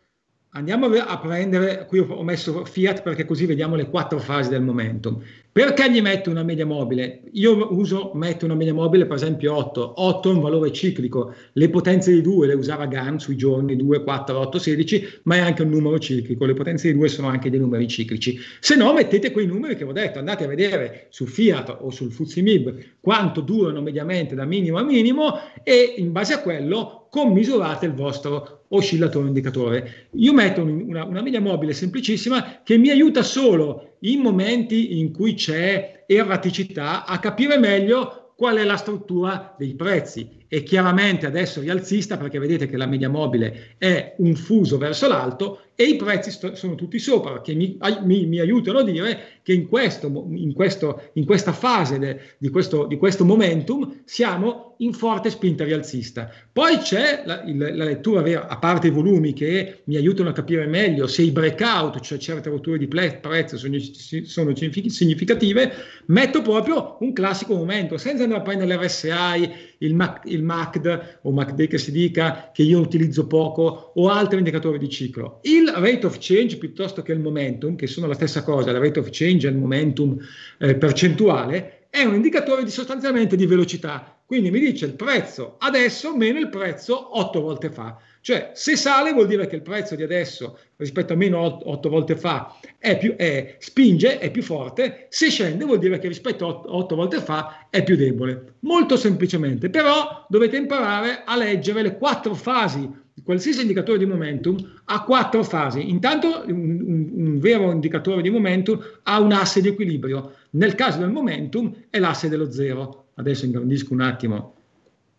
andiamo a prendere, qui ho messo Fiat perché così vediamo le quattro fasi del momento. Perché gli metto una media mobile? Io uso, metto una media mobile per esempio 8, 8 è un valore ciclico, le potenze di 2 le usava GAN sui giorni 2, 4, 8, 16, ma è anche un numero ciclico, le potenze di 2 sono anche dei numeri ciclici. Se no mettete quei numeri che ho detto, andate a vedere su Fiat o sul Fuzzy Mib quanto durano mediamente da minimo a minimo e in base a quello commisurate il vostro oscillatore indicatore. Io metto una, una media mobile semplicissima che mi aiuta solo a in momenti in cui c'è erraticità a capire meglio qual è la struttura dei prezzi. E chiaramente adesso rialzista perché vedete che la media mobile è un fuso verso l'alto e i prezzi sto, sono tutti sopra, che mi, mi, mi, aiutano a dire che in, questo, in, questo, in questa fase de, di, questo, di, questo, momentum siamo in forte spinta rialzista. Poi c'è la, il, la, lettura vera, a parte i volumi che mi aiutano a capire meglio se i breakout, cioè certe rotture di prezzo, sono, sono, significative, metto proprio un classico momento, senza andare a prendere l'RSI, il, MAC, il MACD o MACD che si dica, che io utilizzo poco, o altri indicatori di ciclo. Il rate of change piuttosto che il momentum, che sono la stessa cosa, la rate of change e il momentum eh, percentuale, è un indicatore di, sostanzialmente di velocità. Quindi mi dice il prezzo adesso meno il prezzo otto volte fa. Cioè, se sale vuol dire che il prezzo di adesso rispetto a meno 8 volte fa è più, è, spinge, è più forte, se scende vuol dire che rispetto a 8 volte fa è più debole. Molto semplicemente, però dovete imparare a leggere le quattro fasi qualsiasi indicatore di momentum ha quattro fasi. Intanto un, un, un, vero indicatore di momentum ha un asse di equilibrio. Nel caso del momentum è l'asse dello zero. Adesso ingrandisco un attimo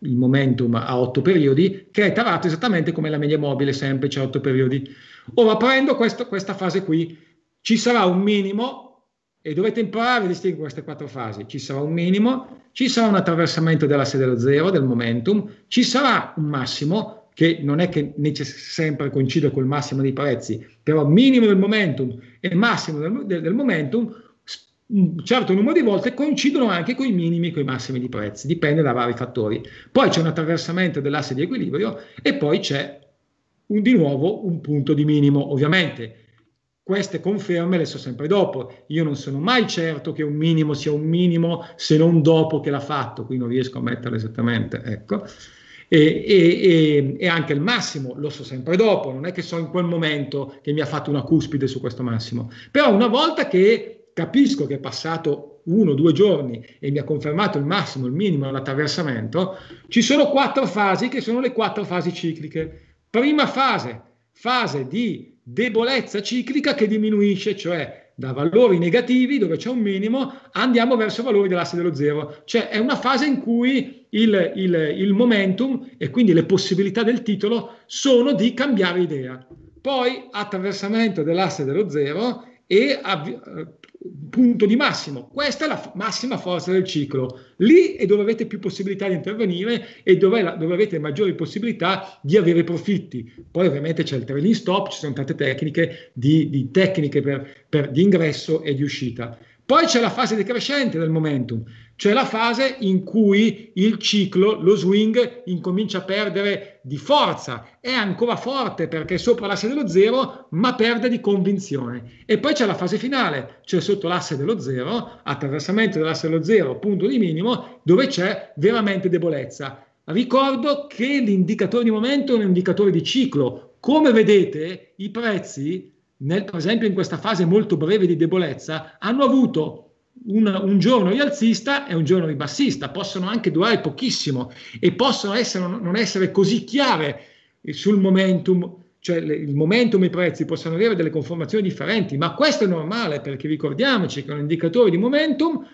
il momentum a otto periodi, che è tarato esattamente come la media mobile, semplice a cioè otto periodi. Ora prendo questo, questa fase qui. Ci sarà un minimo, e dovete imparare a distinguere queste quattro fasi. Ci sarà un minimo, ci sarà un attraversamento dell'asse dello zero, del momentum, ci sarà un massimo, che non è che sempre coincide col massimo dei prezzi, però minimo del momentum e massimo del, del, del momentum, un certo numero di volte coincidono anche con i minimi e con i massimi di prezzi, dipende da vari fattori. Poi c'è un attraversamento dell'asse di equilibrio e poi c'è un, di nuovo un punto di minimo, ovviamente. Queste conferme le so sempre dopo. Io non sono mai certo che un minimo sia un minimo se non dopo che l'ha fatto, qui non riesco a metterlo esattamente. Ecco e, e, e, anche il massimo lo so sempre dopo, non è che so in quel momento che mi ha fatto una cuspide su questo massimo, però una volta che capisco che è passato uno o due giorni e mi ha confermato il massimo, il minimo, l'attraversamento, ci sono quattro fasi che sono le quattro fasi cicliche. Prima fase, fase di debolezza ciclica che diminuisce, cioè da valori negativi, dove c'è un minimo, andiamo verso valori dell'asse dello zero. Cioè è una fase in cui il, il, il momentum e quindi le possibilità del titolo sono di cambiare idea. Poi attraversamento dell'asse dello zero e avvi- punto di massimo. Questa è la f- massima forza del ciclo. Lì è dove avete più possibilità di intervenire e dove, la- dove avete maggiori possibilità di avere profitti. Poi ovviamente c'è il trailing stop, ci sono tante tecniche di, di tecniche per, per, di ingresso e di uscita. Poi c'è la fase decrescente del momentum, c'è cioè la fase in cui il ciclo, lo swing, incomincia a perdere di forza, è ancora forte perché è sopra l'asse dello zero, ma perde di convinzione. E poi c'è la fase finale, cioè sotto l'asse dello zero, attraversamento dell'asse dello zero, punto di minimo, dove c'è veramente debolezza. Ricordo che l'indicatore di momento è un indicatore di ciclo. Come vedete, i prezzi, nel, per esempio in questa fase molto breve di debolezza, hanno avuto un, un, giorno rialzista e un giorno ribassista, possono anche durare pochissimo e possono essere, non essere così chiare sul momentum, cioè il momentum e i prezzi possono avere delle conformazioni differenti, ma questo è normale perché ricordiamoci che un indicatore di momentum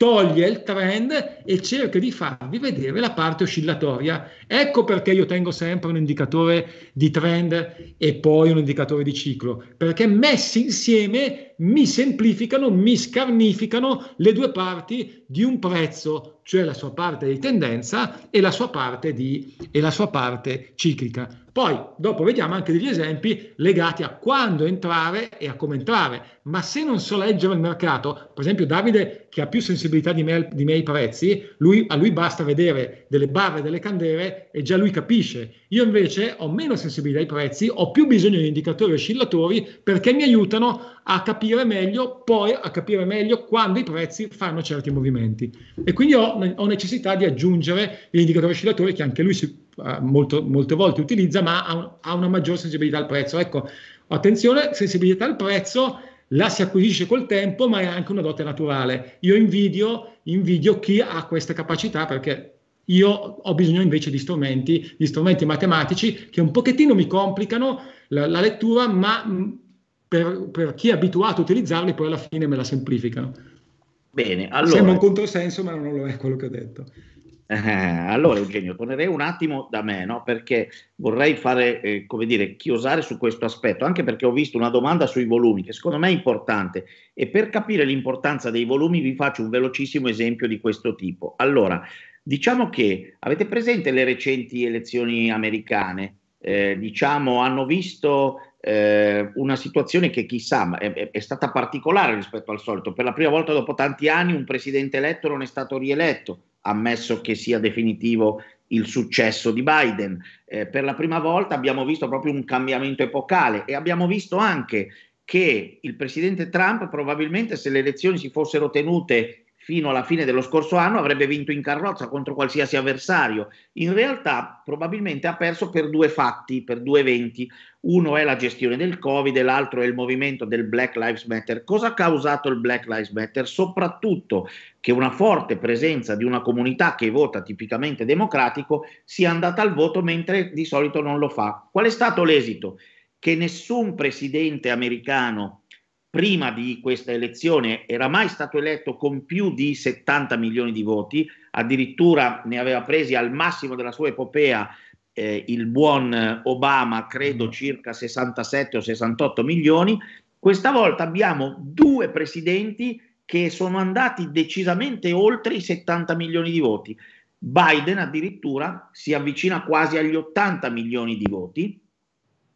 toglie il trend e cerca di farvi vedere la parte oscillatoria. Ecco perché io tengo sempre un indicatore di trend e poi un indicatore di ciclo, perché messi insieme mi semplificano, mi scarnificano le due parti di un prezzo cioè la sua parte di tendenza e la sua parte, di, e la sua parte ciclica. Poi dopo vediamo anche degli esempi legati a quando entrare e a come entrare, ma se non so leggere il mercato, per esempio Davide che ha più sensibilità di me, di me ai prezzi, lui, a lui basta vedere delle barre, delle candele e già lui capisce. Io invece ho meno sensibilità ai prezzi, ho più bisogno di indicatori oscillatori perché mi aiutano a capire meglio, poi a capire meglio quando i prezzi fanno certi movimenti. E quindi ho, ho necessità di aggiungere l'indicatore oscillatore che anche lui si, eh, molto, molte volte utilizza, ma ha, un, ha una maggior sensibilità al prezzo. Ecco, attenzione, sensibilità al prezzo la si acquisisce col tempo, ma è anche una dote naturale. Io invidio, invidio chi ha questa capacità perché io ho bisogno invece di strumenti, di strumenti matematici che un pochettino mi complicano la, la lettura, ma mm, per, per, chi è abituato a utilizzarli poi alla fine me la semplificano. Bene, allora... Sembra un controsenso ma non lo è quello che ho detto. Eh, allora Eugenio, tornerei un attimo da me, no? perché vorrei fare, eh, come dire, chiosare su questo aspetto, anche perché ho visto una domanda sui volumi che secondo me è importante e per capire l'importanza dei volumi vi faccio un velocissimo esempio di questo tipo. Allora, diciamo che avete presente le recenti elezioni americane, eh, diciamo hanno visto eh, una situazione che chissà è, è, stata particolare rispetto al solito. Per la prima volta dopo tanti anni un presidente eletto non è stato rieletto, ammesso che sia definitivo il successo di Biden. Eh, per la prima volta abbiamo visto proprio un cambiamento epocale e abbiamo visto anche che il presidente Trump probabilmente se le elezioni si fossero tenute fino alla fine dello scorso anno avrebbe vinto in carrozza contro qualsiasi avversario. In realtà probabilmente ha perso per due fatti, per due eventi. Uno è la gestione del Covid e l'altro è il movimento del Black Lives Matter. Cosa ha causato il Black Lives Matter? Soprattutto che una forte presenza di una comunità che vota tipicamente democratico sia andata al voto mentre di solito non lo fa. Qual è stato l'esito? Che nessun presidente americano prima di questa elezione era mai stato eletto con più di 70 milioni di voti, addirittura ne aveva presi al massimo della sua epopea eh, il buon Obama, credo mm. circa 67 o 68 milioni. Questa volta abbiamo due presidenti che sono andati decisamente oltre i 70 milioni di voti. Biden addirittura si avvicina quasi agli 80 milioni di voti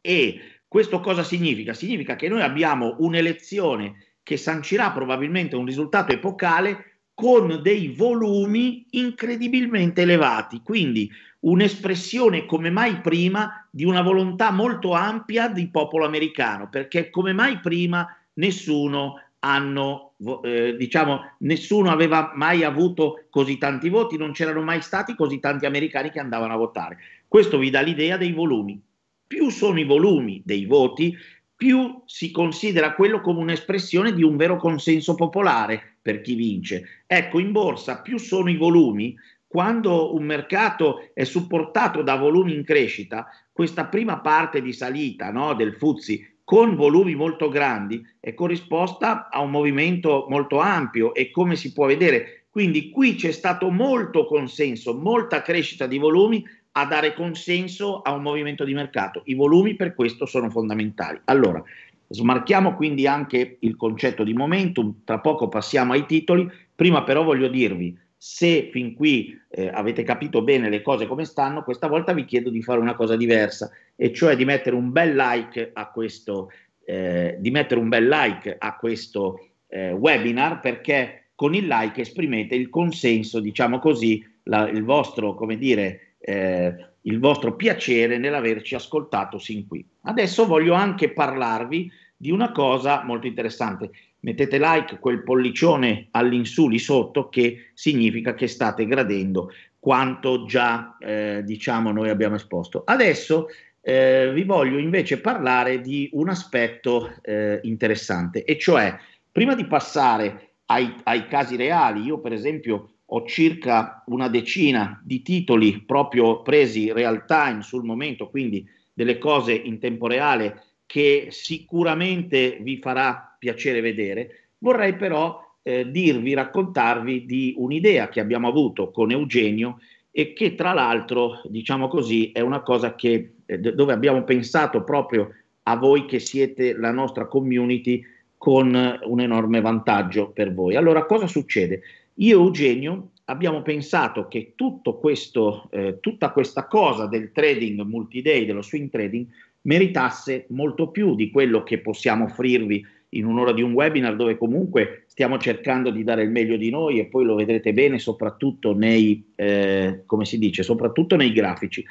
e questo cosa significa? Significa che noi abbiamo un'elezione che sancirà probabilmente un risultato epocale con dei volumi incredibilmente elevati, quindi un'espressione come mai prima di una volontà molto ampia di popolo americano, perché come mai prima nessuno hanno, eh, diciamo, nessuno aveva mai avuto così tanti voti, non c'erano mai stati così tanti americani che andavano a votare. Questo vi dà l'idea dei volumi. Più sono i volumi dei voti, più si considera quello come un'espressione di un vero consenso popolare per chi vince. Ecco, in borsa più sono i volumi, quando un mercato è supportato da volumi in crescita, questa prima parte di salita no, del Fuzzi con volumi molto grandi è corrisposta a un movimento molto ampio e come si può vedere, quindi qui c'è stato molto consenso, molta crescita di volumi a dare consenso a un movimento di mercato. I volumi per questo sono fondamentali. Allora, smarchiamo quindi anche il concetto di momentum, tra poco passiamo ai titoli, prima però voglio dirvi, se fin qui eh, avete capito bene le cose come stanno, questa volta vi chiedo di fare una cosa diversa, e cioè di mettere un bel like a questo, eh, bel like a questo eh, webinar, perché con il like esprimete il consenso, diciamo così, la, il vostro, come dire, eh, il vostro piacere nell'averci ascoltato sin qui. Adesso voglio anche parlarvi di una cosa molto interessante. Mettete like, quel pollicione all'insù lì sotto che significa che state gradendo quanto già eh, diciamo noi abbiamo esposto. Adesso eh, vi voglio invece parlare di un aspetto eh, interessante e cioè prima di passare ai, ai casi reali, io per esempio ho circa una decina di titoli proprio presi real time sul momento, quindi delle cose in tempo reale che sicuramente vi farà piacere vedere. Vorrei però eh, dirvi, raccontarvi di un'idea che abbiamo avuto con Eugenio e che tra l'altro, diciamo così, è una cosa che, eh, dove abbiamo pensato proprio a voi che siete la nostra community con un enorme vantaggio per voi. Allora, cosa succede? Io e Eugenio abbiamo pensato che tutto questo, eh, tutta questa cosa del trading multi-day, dello swing trading, meritasse molto più di quello che possiamo offrirvi in un'ora di un webinar dove comunque stiamo cercando di dare il meglio di noi e poi lo vedrete bene soprattutto nei, eh, come si dice, soprattutto nei grafici.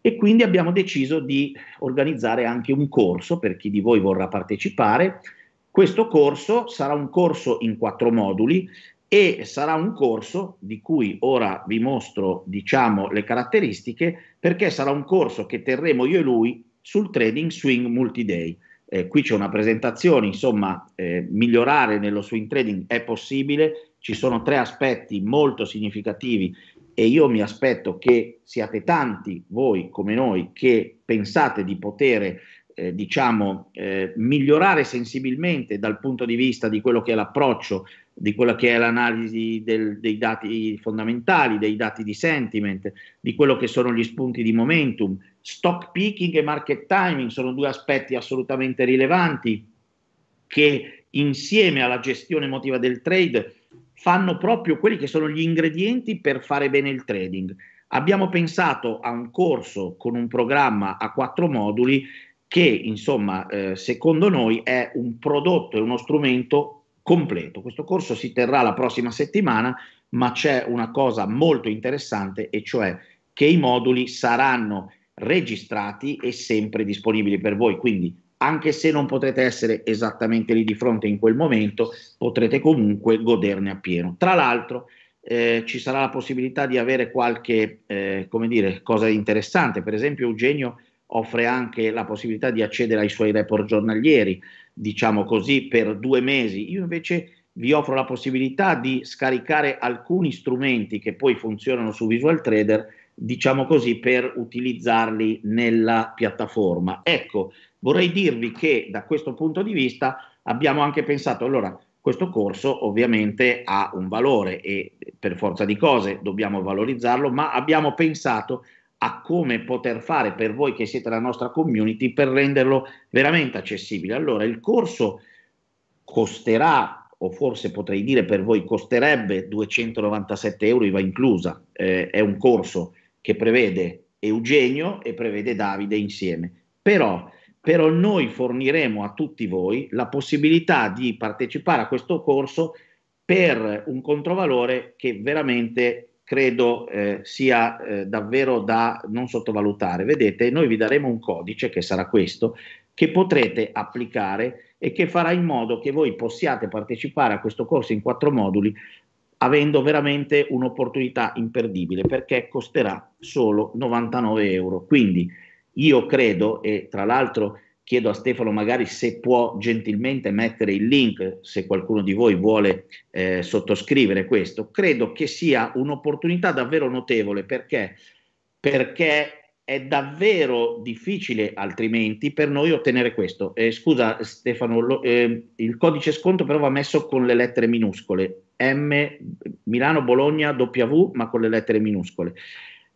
E quindi abbiamo deciso di organizzare anche un corso per chi di voi vorrà partecipare. Questo corso sarà un corso in quattro moduli e sarà un corso di cui ora vi mostro diciamo le caratteristiche perché sarà un corso che terremo io e lui sul trading swing multiday. Eh, qui c'è una presentazione, insomma, eh, migliorare nello swing trading è possibile, ci sono tre aspetti molto significativi e io mi aspetto che siate tanti voi come noi che pensate di poter eh, diciamo eh, migliorare sensibilmente dal punto di vista di quello che è l'approccio di quella che è l'analisi del, dei dati fondamentali, dei dati di sentiment, di quello che sono gli spunti di momentum. Stock picking e market timing sono due aspetti assolutamente rilevanti che insieme alla gestione emotiva del trade fanno proprio quelli che sono gli ingredienti per fare bene il trading. Abbiamo pensato a un corso con un programma a quattro moduli che, insomma, eh, secondo noi è un prodotto e uno strumento completo. Questo corso si terrà la prossima settimana, ma c'è una cosa molto interessante e cioè che i moduli saranno registrati e sempre disponibili per voi, quindi anche se non potrete essere esattamente lì di fronte in quel momento, potrete comunque goderne appieno. Tra l'altro, eh, ci sarà la possibilità di avere qualche eh, dire, cosa interessante. Per esempio, Eugenio offre anche la possibilità di accedere ai suoi report giornalieri, diciamo così, per due mesi. Io invece vi offro la possibilità di scaricare alcuni strumenti che poi funzionano su Visual Trader, diciamo così, per utilizzarli nella piattaforma. Ecco, vorrei dirvi che da questo punto di vista abbiamo anche pensato, allora, questo corso ovviamente ha un valore e per forza di cose dobbiamo valorizzarlo, ma abbiamo pensato a come poter fare per voi che siete la nostra community per renderlo veramente accessibile. Allora, il corso costerà, o forse potrei dire per voi costerebbe 297 euro IVA inclusa, eh, è un corso che prevede Eugenio e prevede Davide insieme. Però, però noi forniremo a tutti voi la possibilità di partecipare a questo corso per un controvalore che veramente credo eh, sia eh, davvero da non sottovalutare. Vedete, noi vi daremo un codice che sarà questo, che potrete applicare e che farà in modo che voi possiate partecipare a questo corso in quattro moduli avendo veramente un'opportunità imperdibile perché costerà solo 99 euro. Quindi io credo, e tra l'altro chiedo a Stefano magari se può gentilmente mettere il link, se qualcuno di voi vuole eh, sottoscrivere questo, credo che sia un'opportunità davvero notevole perché, perché è davvero difficile altrimenti per noi ottenere questo. Eh, scusa Stefano, lo, eh, il codice sconto però va messo con le lettere minuscole, M Milano Bologna W ma con le lettere minuscole.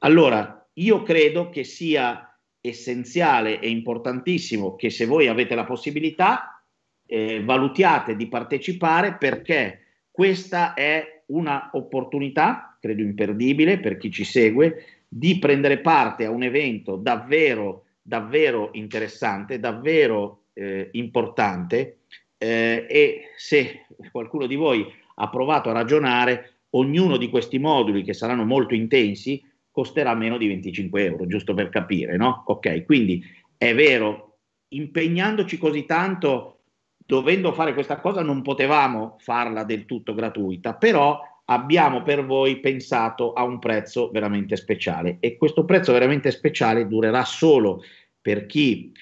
Allora, io credo che sia essenziale e importantissimo che se voi avete la possibilità eh, valutiate di partecipare perché questa è un'opportunità, credo imperdibile per chi ci segue, di prendere parte a un evento davvero, davvero interessante, davvero eh, importante eh, e se qualcuno di voi ha provato a ragionare, ognuno di questi moduli che saranno molto intensi, costerà meno di 25 euro, giusto per capire, no? Ok, quindi è vero, impegnandoci così tanto, dovendo fare questa cosa, non potevamo farla del tutto gratuita, però abbiamo per voi pensato a un prezzo veramente speciale e questo prezzo veramente speciale durerà solo per chi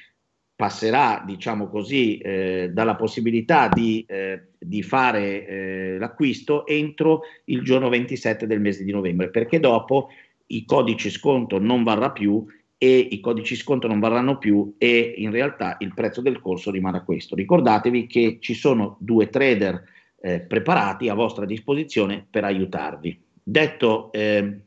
passerà, diciamo così, eh, dalla possibilità di, eh, di fare eh, l'acquisto entro il giorno 27 del mese di novembre, perché dopo i codici sconto non varrà più e i codici sconto non varranno più e in realtà il prezzo del corso rimarrà questo. Ricordatevi che ci sono due trader eh, preparati a vostra disposizione per aiutarvi. Detto, eh,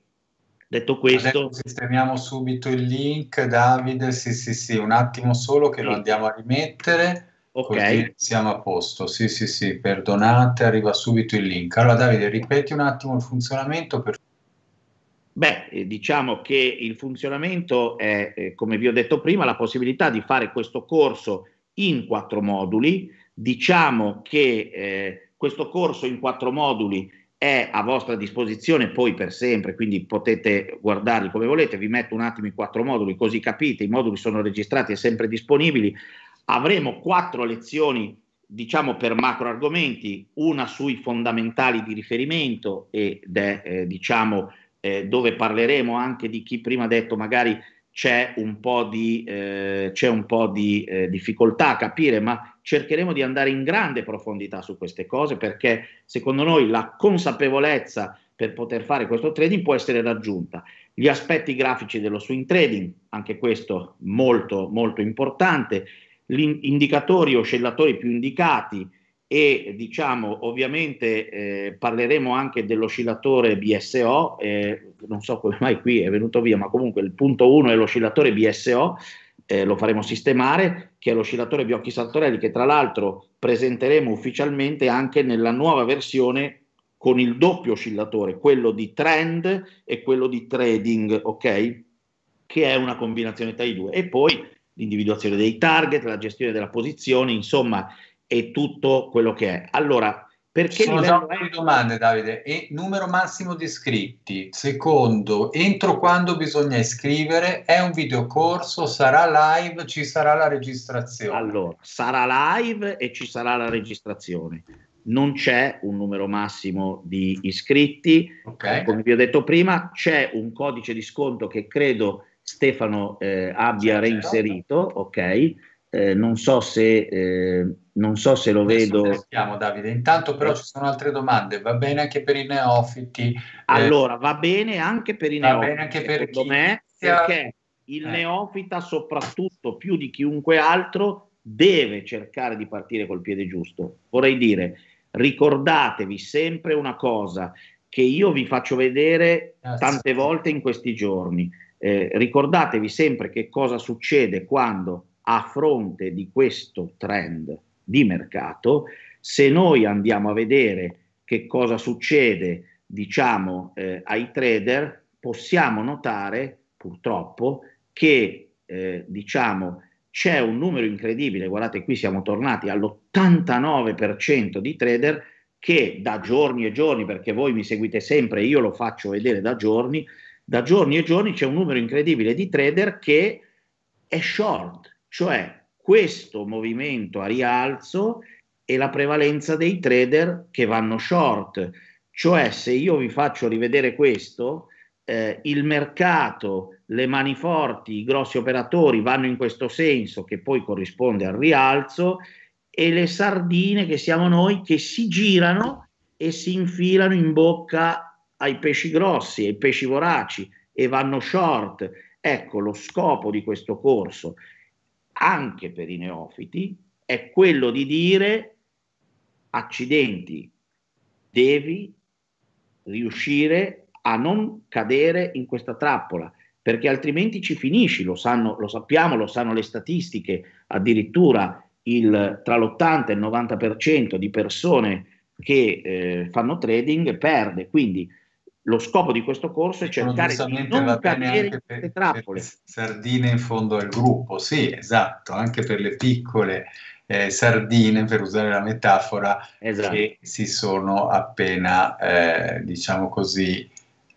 detto questo... Adesso sistemiamo subito il link, Davide, sì sì sì, un attimo solo che sì. lo andiamo a rimettere. Ok. siamo a posto, sì sì sì, perdonate, arriva subito il link. Allora Davide, ripeti un attimo il funzionamento per Beh, eh, diciamo che il funzionamento è, eh, come vi ho detto prima, la possibilità di fare questo corso in quattro moduli. Diciamo che eh, questo corso in quattro moduli è a vostra disposizione poi per sempre, quindi potete guardarli come volete. Vi metto un attimo i quattro moduli, così capite, i moduli sono registrati e sempre disponibili. Avremo quattro lezioni diciamo per macro argomenti, una sui fondamentali di riferimento ed è eh, diciamo eh, dove parleremo anche di chi prima ha detto magari c'è un po' di, eh, c'è un po di eh, difficoltà a capire, ma cercheremo di andare in grande profondità su queste cose perché secondo noi la consapevolezza per poter fare questo trading può essere raggiunta. Gli aspetti grafici dello swing trading, anche questo molto molto importante, gli indicatori oscillatori più indicati, e diciamo ovviamente eh, parleremo anche dell'oscillatore BSO, eh, non so come mai qui è venuto via, ma comunque il punto 1 è l'oscillatore BSO, eh, lo faremo sistemare, che è l'oscillatore Biocchi Sartorelli che tra l'altro presenteremo ufficialmente anche nella nuova versione con il doppio oscillatore, quello di trend e quello di trading, ok? Che è una combinazione tra i due. E poi l'individuazione dei target, la gestione della posizione, insomma e tutto quello che è. Allora, perché sono già un paio di domande, Davide. E numero massimo di iscritti. Secondo, entro quando bisogna iscrivere? È un videocorso? Sarà live? Ci sarà la registrazione? Allora, sarà live e ci sarà la registrazione. Non c'è un numero massimo di iscritti. Okay. Eh, come vi ho detto prima, c'è un codice di sconto che credo Stefano eh, abbia c'è reinserito. Certo. Ok. Eh, non so se eh, non so se lo Adesso vedo. Stiamo, Davide. Intanto, però, ci sono altre domande. Va bene anche per i neofiti? Eh, allora, va bene anche per i va neofiti. Va bene anche per chi me, perché il eh. neofita, soprattutto più di chiunque altro, deve cercare di partire col piede giusto. Vorrei dire, ricordatevi sempre una cosa che io vi faccio vedere tante volte in questi giorni. Eh, ricordatevi sempre che cosa succede quando a fronte di questo trend di mercato. Se noi andiamo a vedere che cosa succede, diciamo, eh, ai trader, possiamo notare purtroppo che, eh, diciamo, c'è un numero incredibile, guardate qui siamo tornati all'89% di trader che da giorni e giorni, perché voi mi seguite sempre, io lo faccio vedere da giorni, da giorni e giorni c'è un numero incredibile di trader che è short, cioè questo movimento a rialzo e la prevalenza dei trader che vanno short. Cioè, se io vi faccio rivedere questo, eh, il mercato, le mani forti, i grossi operatori vanno in questo senso, che poi corrisponde al rialzo, e le sardine che siamo noi che si girano e si infilano in bocca ai pesci grossi, ai pesci voraci e vanno short. Ecco lo scopo di questo corso, anche per i neofiti è quello di dire accidenti, devi riuscire a non cadere in questa trappola, perché altrimenti ci finisci, lo, sanno, lo sappiamo, lo sanno le statistiche, addirittura il, tra l'80 e il 90% di persone che eh, fanno trading perde, quindi lo scopo di questo corso è cercare di non cadere le trappole. sardine in fondo al gruppo, sì, esatto, anche per le piccole eh, sardine, per usare la metafora, esatto. che si sono appena, eh, diciamo così,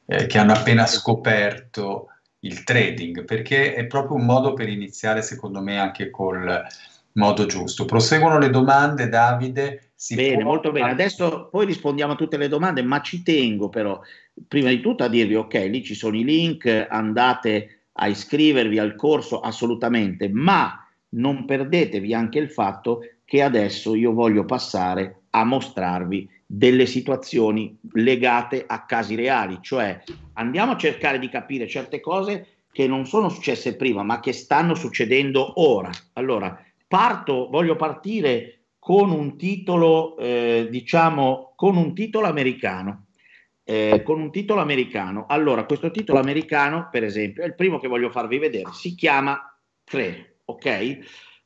eh, che hanno appena scoperto il trading, perché è proprio un modo per iniziare, secondo me, anche col modo giusto. Proseguono le domande, Davide bene, può... molto bene. Adesso poi rispondiamo a tutte le domande, ma ci tengo però prima di tutto a dirvi ok, lì ci sono i link, andate a iscrivervi al corso assolutamente, ma non perdetevi anche il fatto che adesso io voglio passare a mostrarvi delle situazioni legate a casi reali, cioè andiamo a cercare di capire certe cose che non sono successe prima, ma che stanno succedendo ora. Allora, parto, voglio partire con un titolo, eh, diciamo, con un titolo americano. Eh, con un titolo americano. Allora, questo titolo americano, per esempio, è il primo che voglio farvi vedere, si chiama Cre, ok?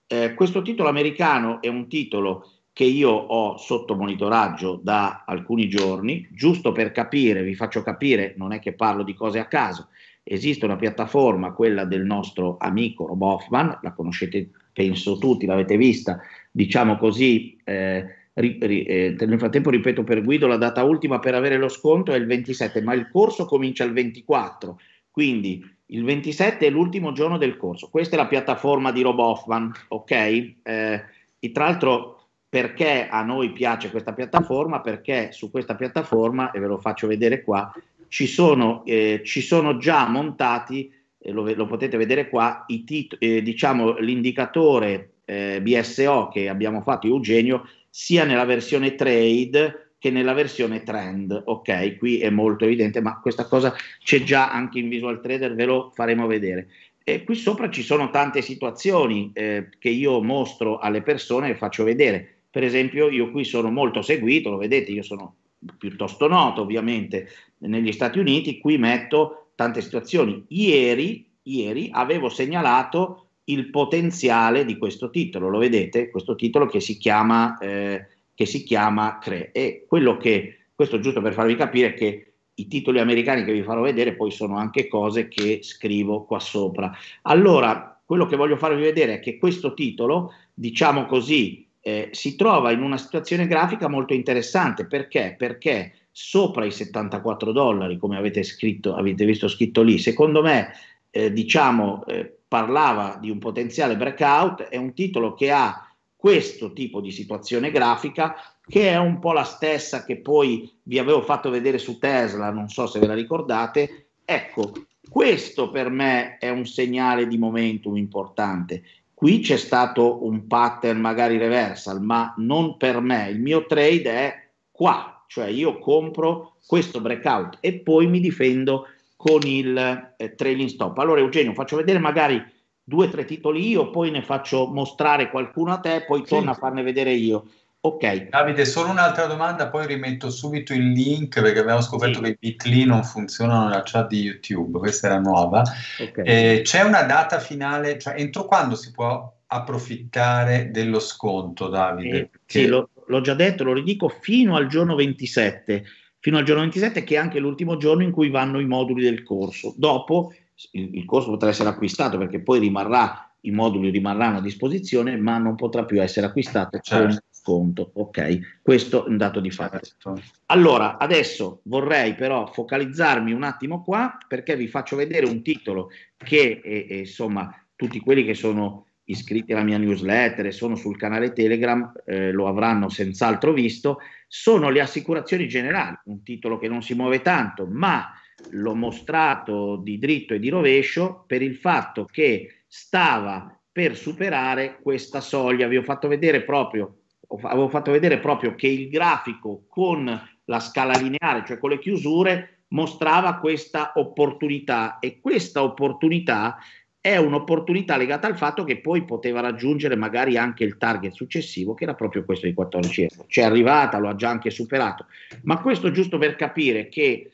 Eh, questo titolo americano è un titolo che io ho sotto monitoraggio da alcuni giorni, giusto per capire, vi faccio capire, non è che parlo di cose a caso, esiste una piattaforma, quella del nostro amico Rob Hoffman, la conoscete penso tutti, l'avete vista, diciamo così, eh, ri, ri, eh, nel frattempo ripeto per Guido, la data ultima per avere lo sconto è il 27, ma il corso comincia il 24, quindi il 27 è l'ultimo giorno del corso. Questa è la piattaforma di Rob Hoffman, ok? Eh, e tra l'altro perché a noi piace questa piattaforma? Perché su questa piattaforma, e ve lo faccio vedere qua, ci sono, eh, ci sono già montati, eh, lo, lo, potete vedere qua, tit- eh, diciamo, l'indicatore eh, BSO che abbiamo fatto Eugenio, sia nella versione trade che nella versione trend. Ok, qui è molto evidente, ma questa cosa c'è già anche in Visual Trader, ve lo faremo vedere. E qui sopra ci sono tante situazioni eh, che io mostro alle persone e faccio vedere. Per esempio, io qui sono molto seguito, lo vedete, io sono piuttosto noto ovviamente negli Stati Uniti, qui metto tante situazioni. Ieri, ieri avevo segnalato il potenziale di questo titolo. Lo vedete? Questo titolo che si chiama, eh, che si chiama CRE. E quello che, questo giusto per farvi capire che i titoli americani che vi farò vedere poi sono anche cose che scrivo qua sopra. Allora, quello che voglio farvi vedere è che questo titolo, diciamo così, eh, si trova in una situazione grafica molto interessante. Perché? Perché sopra i 74 dollari, come avete, scritto, avete visto scritto lì, secondo me, eh, diciamo, eh, parlava di un potenziale breakout, è un titolo che ha questo tipo di situazione grafica che è un po' la stessa che poi vi avevo fatto vedere su Tesla, non so se ve la ricordate. Ecco, questo per me è un segnale di momentum importante. Qui c'è stato un pattern magari reversal, ma non per me. Il mio trade è qua, cioè io compro questo breakout e poi mi difendo con il eh, trailing stop. Allora Eugenio, faccio vedere magari due o tre titoli io, poi ne faccio mostrare qualcuno a te, poi sì. torno a farne vedere io. Ok. Davide, solo un'altra domanda, poi rimetto subito il link perché abbiamo scoperto sì. che i bitly non funzionano nella chat di YouTube, questa era nuova. Okay. Eh, c'è una data finale, cioè entro quando si può approfittare dello sconto, Davide? Eh, perché... Sì, lo, l'ho già detto, lo ridico, fino al giorno 27 fino al giorno 27 che è anche l'ultimo giorno in cui vanno i moduli del corso. Dopo il, il corso potrà essere acquistato perché poi rimarrà, i moduli rimarranno a disposizione ma non potrà più essere acquistato certo. con sconto. Ok, questo è un dato di fatto. Certo. Allora, adesso vorrei però focalizzarmi un attimo qua perché vi faccio vedere un titolo che è, è, insomma tutti quelli che sono iscritti alla mia newsletter e sono sul canale Telegram eh, lo avranno senz'altro visto, sono le assicurazioni generali, un titolo che non si muove tanto, ma l'ho mostrato di dritto e di rovescio per il fatto che stava per superare questa soglia. Vi ho fatto vedere proprio, avevo fatto vedere proprio che il grafico con la scala lineare, cioè con le chiusure, mostrava questa opportunità e questa opportunità è un'opportunità legata al fatto che poi poteva raggiungere magari anche il target successivo, che era proprio questo di 14 euro. C'è arrivata, lo ha già anche superato. Ma questo giusto per capire che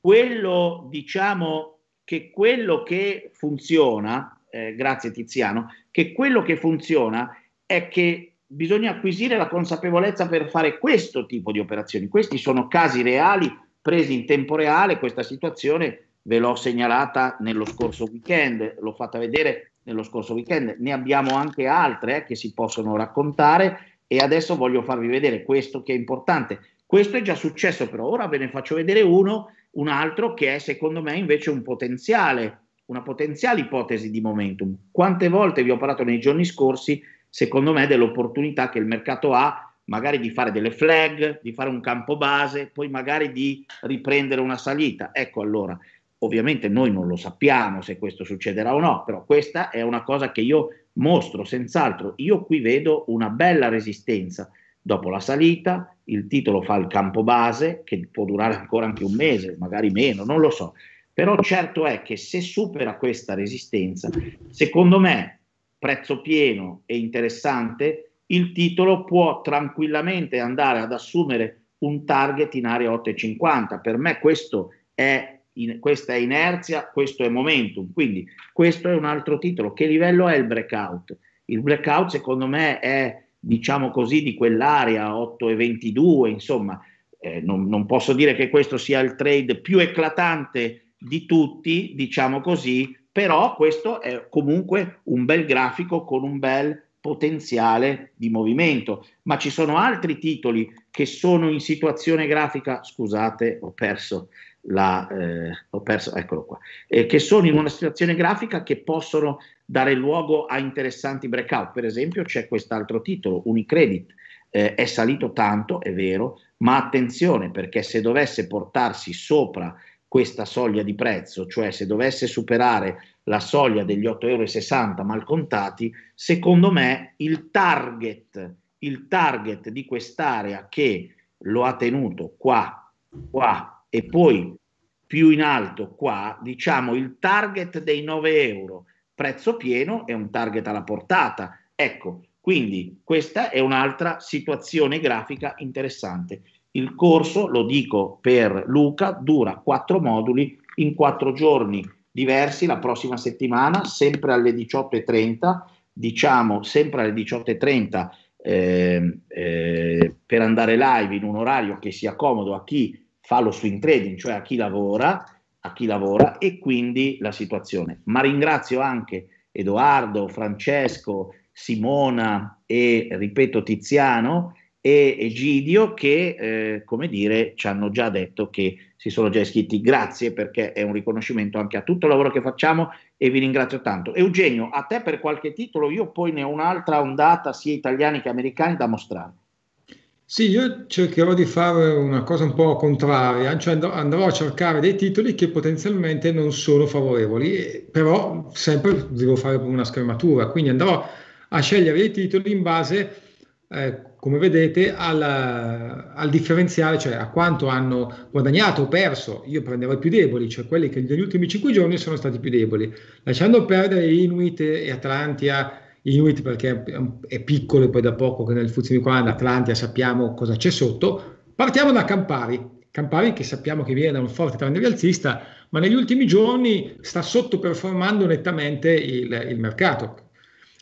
quello, diciamo, che quello che funziona, eh, grazie Tiziano, che quello che funziona è che bisogna acquisire la consapevolezza per fare questo tipo di operazioni. Questi sono casi reali presi in tempo reale, questa situazione ve l'ho segnalata nello scorso weekend, l'ho fatta vedere nello scorso weekend, ne abbiamo anche altre eh, che si possono raccontare e adesso voglio farvi vedere questo che è importante. Questo è già successo, però ora ve ne faccio vedere uno, un altro che è secondo me invece un potenziale, una potenziale ipotesi di momentum. Quante volte vi ho parlato nei giorni scorsi, secondo me, dell'opportunità che il mercato ha magari di fare delle flag, di fare un campo base, poi magari di riprendere una salita. Ecco allora, Ovviamente noi non lo sappiamo se questo succederà o no, però questa è una cosa che io mostro senz'altro. Io qui vedo una bella resistenza dopo la salita, il titolo fa il campo base, che può durare ancora anche un mese, magari meno, non lo so. Però certo è che se supera questa resistenza, secondo me, prezzo pieno e interessante, il titolo può tranquillamente andare ad assumere un target in area 8,50. Per me questo è in, questa è inerzia, questo è momentum. Quindi questo è un altro titolo. Che livello è il breakout? Il breakout secondo me è, diciamo così, di quell'area 8 e 22, insomma, eh, non, non, posso dire che questo sia il trade più eclatante di tutti, diciamo così, però questo è comunque un bel grafico con un bel potenziale di movimento, ma ci sono altri titoli che sono in situazione grafica, scusate, ho perso la, eh, ho perso, eccolo qua, eh, che sono in una situazione grafica che possono dare luogo a interessanti breakout. Per esempio c'è quest'altro titolo, Unicredit, eh, è salito tanto, è vero, ma attenzione perché se dovesse portarsi sopra questa soglia di prezzo, cioè se dovesse superare la soglia degli 8,60 euro mal contati, secondo me il target, il target di quest'area che lo ha tenuto qua, qua e poi più in alto qua, diciamo il target dei 9 euro, prezzo pieno è un target alla portata. Ecco, quindi questa è un'altra situazione grafica interessante. Il corso, lo dico per Luca, dura quattro moduli in quattro giorni diversi la prossima settimana, sempre alle 18.30, diciamo sempre alle 18.30 eh, eh, per andare live in un orario che sia comodo a chi fa lo swing trading, cioè a chi lavora, a chi lavora e quindi la situazione. Ma ringrazio anche Edoardo, Francesco, Simona e, ripeto, Tiziano e Egidio che, eh, come dire, ci hanno già detto che si sono già iscritti. Grazie perché è un riconoscimento anche a tutto il lavoro che facciamo e vi ringrazio tanto. Eugenio, a te per qualche titolo, io poi ne ho un'altra ondata sia italiani che americani da mostrare. Sì, io cercherò di fare una cosa un po' contraria, cioè andrò a cercare dei titoli che potenzialmente non sono favorevoli, però sempre devo fare una scrematura, quindi andrò a scegliere i titoli in base, eh, come vedete, alla, al, differenziale, cioè a quanto hanno guadagnato o perso. Io prenderò i più deboli, cioè quelli che negli ultimi 5 giorni sono stati più deboli, lasciando perdere Inuit e Atlantia Inuit perché è piccolo e poi da poco che nel Fuzzi qua in Atlantia sappiamo cosa c'è sotto. Partiamo da Campari. Campari che sappiamo che viene da un forte trend rialzista, ma negli ultimi giorni sta sottoperformando nettamente il, il, mercato.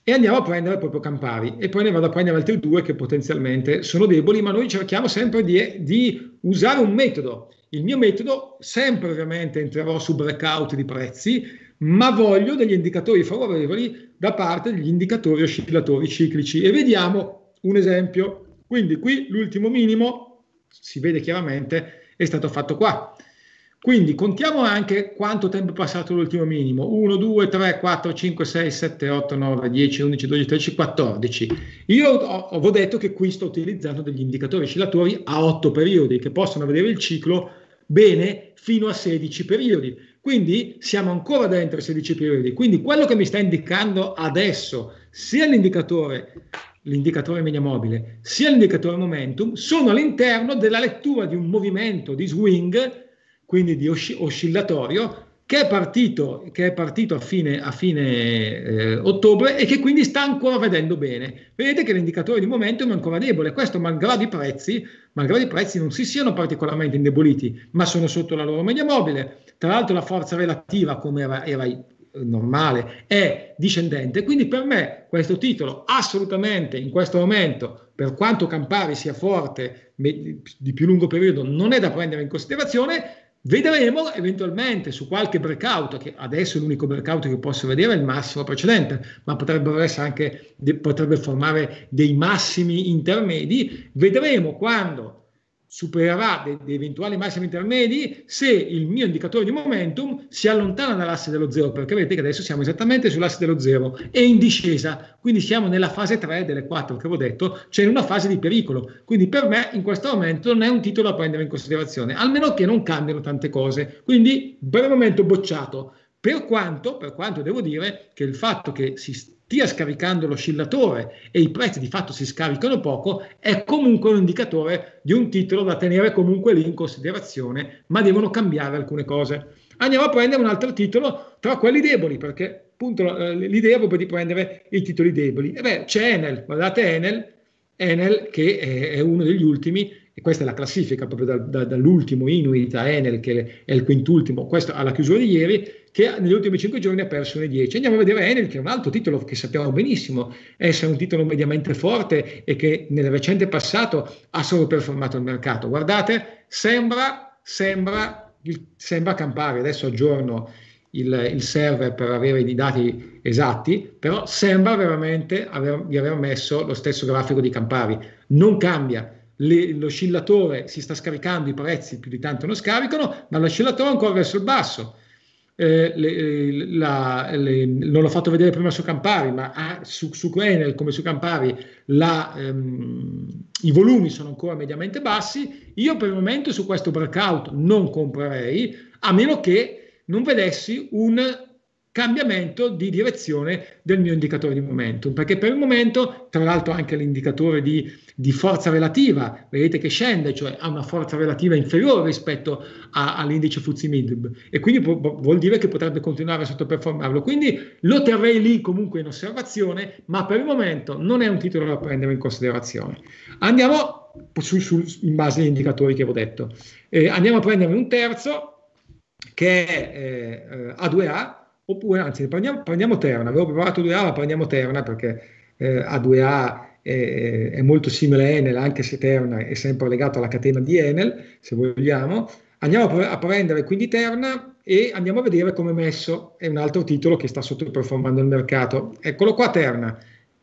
E andiamo a prendere proprio Campari e poi ne vado a prendere altri due che potenzialmente sono deboli, ma noi cerchiamo sempre di, di usare un metodo. Il mio metodo, sempre ovviamente entrerò su breakout di prezzi, ma voglio degli indicatori favorevoli da parte degli indicatori oscillatori ciclici. E vediamo un esempio. Quindi qui l'ultimo minimo, si vede chiaramente, è stato fatto qua. Quindi contiamo anche quanto tempo è passato l'ultimo minimo. 1, 2, 3, 4, 5, 6, 7, 8, 9, 10, 11, 12, 13, 14. Io ho, ho detto che qui sto utilizzando degli indicatori oscillatori a 8 periodi che possono vedere il ciclo bene fino a 16 periodi. Quindi siamo ancora dentro i 16 periodi. Quindi quello che mi sta indicando adesso, sia l'indicatore, l'indicatore media mobile, sia l'indicatore momentum, sono all'interno della lettura di un movimento di swing, quindi di osci- oscillatorio, che è partito, che è partito a fine, a fine eh, ottobre e che quindi sta ancora vedendo bene. Vedete che l'indicatore di momento è ancora debole, questo malgrado i prezzi, malgrado i prezzi non si siano particolarmente indeboliti, ma sono sotto la loro media mobile. Tra l'altro la forza relativa, come era, era eh, normale, è discendente, quindi per me questo titolo assolutamente in questo momento, per quanto Campari sia forte di più lungo periodo, non è da prendere in considerazione Vedremo eventualmente su qualche breakout, che adesso l'unico breakout che posso vedere è il massimo precedente, ma potrebbero essere anche, potrebbe formare dei massimi intermedi. Vedremo quando supererà de- de eventuali massimi intermedi se il mio indicatore di momentum si allontana dall'asse dello zero, perché vedete che adesso siamo esattamente sull'asse dello zero e in discesa, quindi siamo nella fase 3 delle 4 che avevo detto, cioè in una fase di pericolo. Quindi per me in questo momento non è un titolo da prendere in considerazione, almeno che non cambiano tante cose. Quindi per momento bocciato. Per quanto, per quanto devo dire che il fatto che si stia scaricando l'oscillatore e i prezzi di fatto si scaricano poco, è comunque un indicatore di un titolo da tenere comunque lì in considerazione, ma devono cambiare alcune cose. Andiamo a prendere un altro titolo tra quelli deboli, perché appunto eh, l'idea è proprio di prendere i titoli deboli. E beh, c'è Enel, guardate Enel, Enel che è uno degli ultimi e questa è la classifica proprio da, da, dall'ultimo Inuit a Enel, che è il quintultimo, questo alla chiusura di ieri, che negli ultimi 5 giorni ha perso le 10. Andiamo a vedere Enel, che è un altro titolo che sappiamo benissimo essere un titolo mediamente forte e che nel recente passato ha sovraperformato il mercato. Guardate, sembra, sembra, sembra campare, adesso aggiorno il, il, server per avere i dati esatti, però sembra veramente aver, di aver messo lo stesso grafico di Campari. Non cambia, l'oscillatore si sta scaricando, i prezzi più di tanto non scaricano, ma l'oscillatore è ancora verso il basso. Eh, le, eh, la, le, non l'ho fatto vedere prima su Campari, ma ha, su, su Enel come su Campari la, ehm, i volumi sono ancora mediamente bassi. Io per il momento su questo breakout non comprerei, a meno che non vedessi un cambiamento di direzione del mio indicatore di momentum, perché per il momento, tra l'altro anche l'indicatore di, di forza relativa, vedete che scende, cioè ha una forza relativa inferiore rispetto a, all'indice Fuzzy Midib e quindi può, vuol dire che potrebbe continuare a sottoperformarlo, quindi lo terrei lì comunque in osservazione, ma per il momento non è un titolo da prendere in considerazione. Andiamo su, su, in base agli indicatori che avevo detto. Eh, andiamo a prendere un terzo che è eh, A2A, oppure anzi prendiamo, prendiamo Terna, avevo preparato 2A ma prendiamo Terna perché eh, A2A è, è, molto simile a Enel anche se Terna è sempre legato alla catena di Enel se vogliamo, andiamo a prendere quindi Terna e andiamo a vedere come è messo, è un altro titolo che sta sottoperformando il mercato, eccolo qua Terna,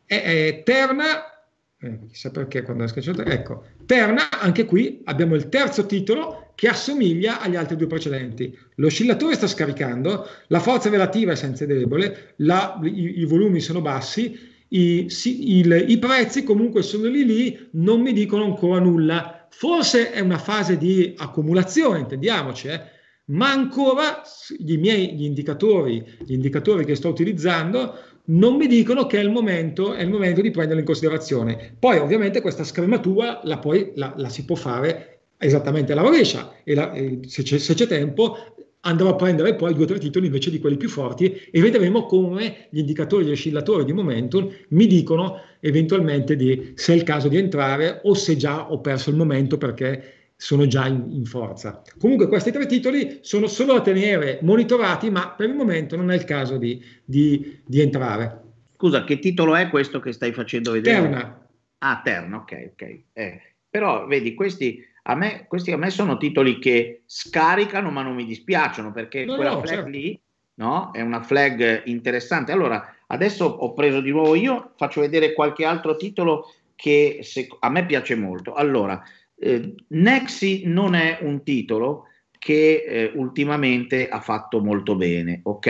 è, è Terna, eh, chissà perché quando è schiacciato, ecco, Terna, anche qui abbiamo il terzo titolo che assomiglia agli altri due precedenti. L'oscillatore sta scaricando, la forza relativa è senza debole, la, i, i, volumi sono bassi, i, si, il, i prezzi comunque sono lì lì, non mi dicono ancora nulla. Forse è una fase di accumulazione, intendiamoci, eh? ma ancora i miei gli indicatori, gli indicatori che sto utilizzando non mi dicono che è il momento, è il momento di prenderlo in considerazione. Poi ovviamente questa scrematura la, poi, la, la si può fare esattamente alla rovescia e, la, se, c'è, se c'è tempo andrò a prendere poi due o tre titoli invece di quelli più forti e vedremo come gli indicatori gli oscillatori di momentum mi dicono eventualmente di, se è il caso di entrare o se già ho perso il momento perché sono già in, in, forza. Comunque questi tre titoli sono solo da tenere monitorati, ma per il momento non è il caso di, di, di entrare. Scusa, che titolo è questo che stai facendo vedere? Terna. Ah, Terna, ok, ok. Eh, però vedi, questi a, me, questi a, me, sono titoli che scaricano ma non mi dispiacciono perché no, quella no, flag certo. lì no, è una flag interessante. Allora, adesso ho preso di nuovo io, faccio vedere qualche altro titolo che se, a me piace molto. Allora, eh, Nexi non è un titolo che eh, ultimamente ha fatto molto bene, ok?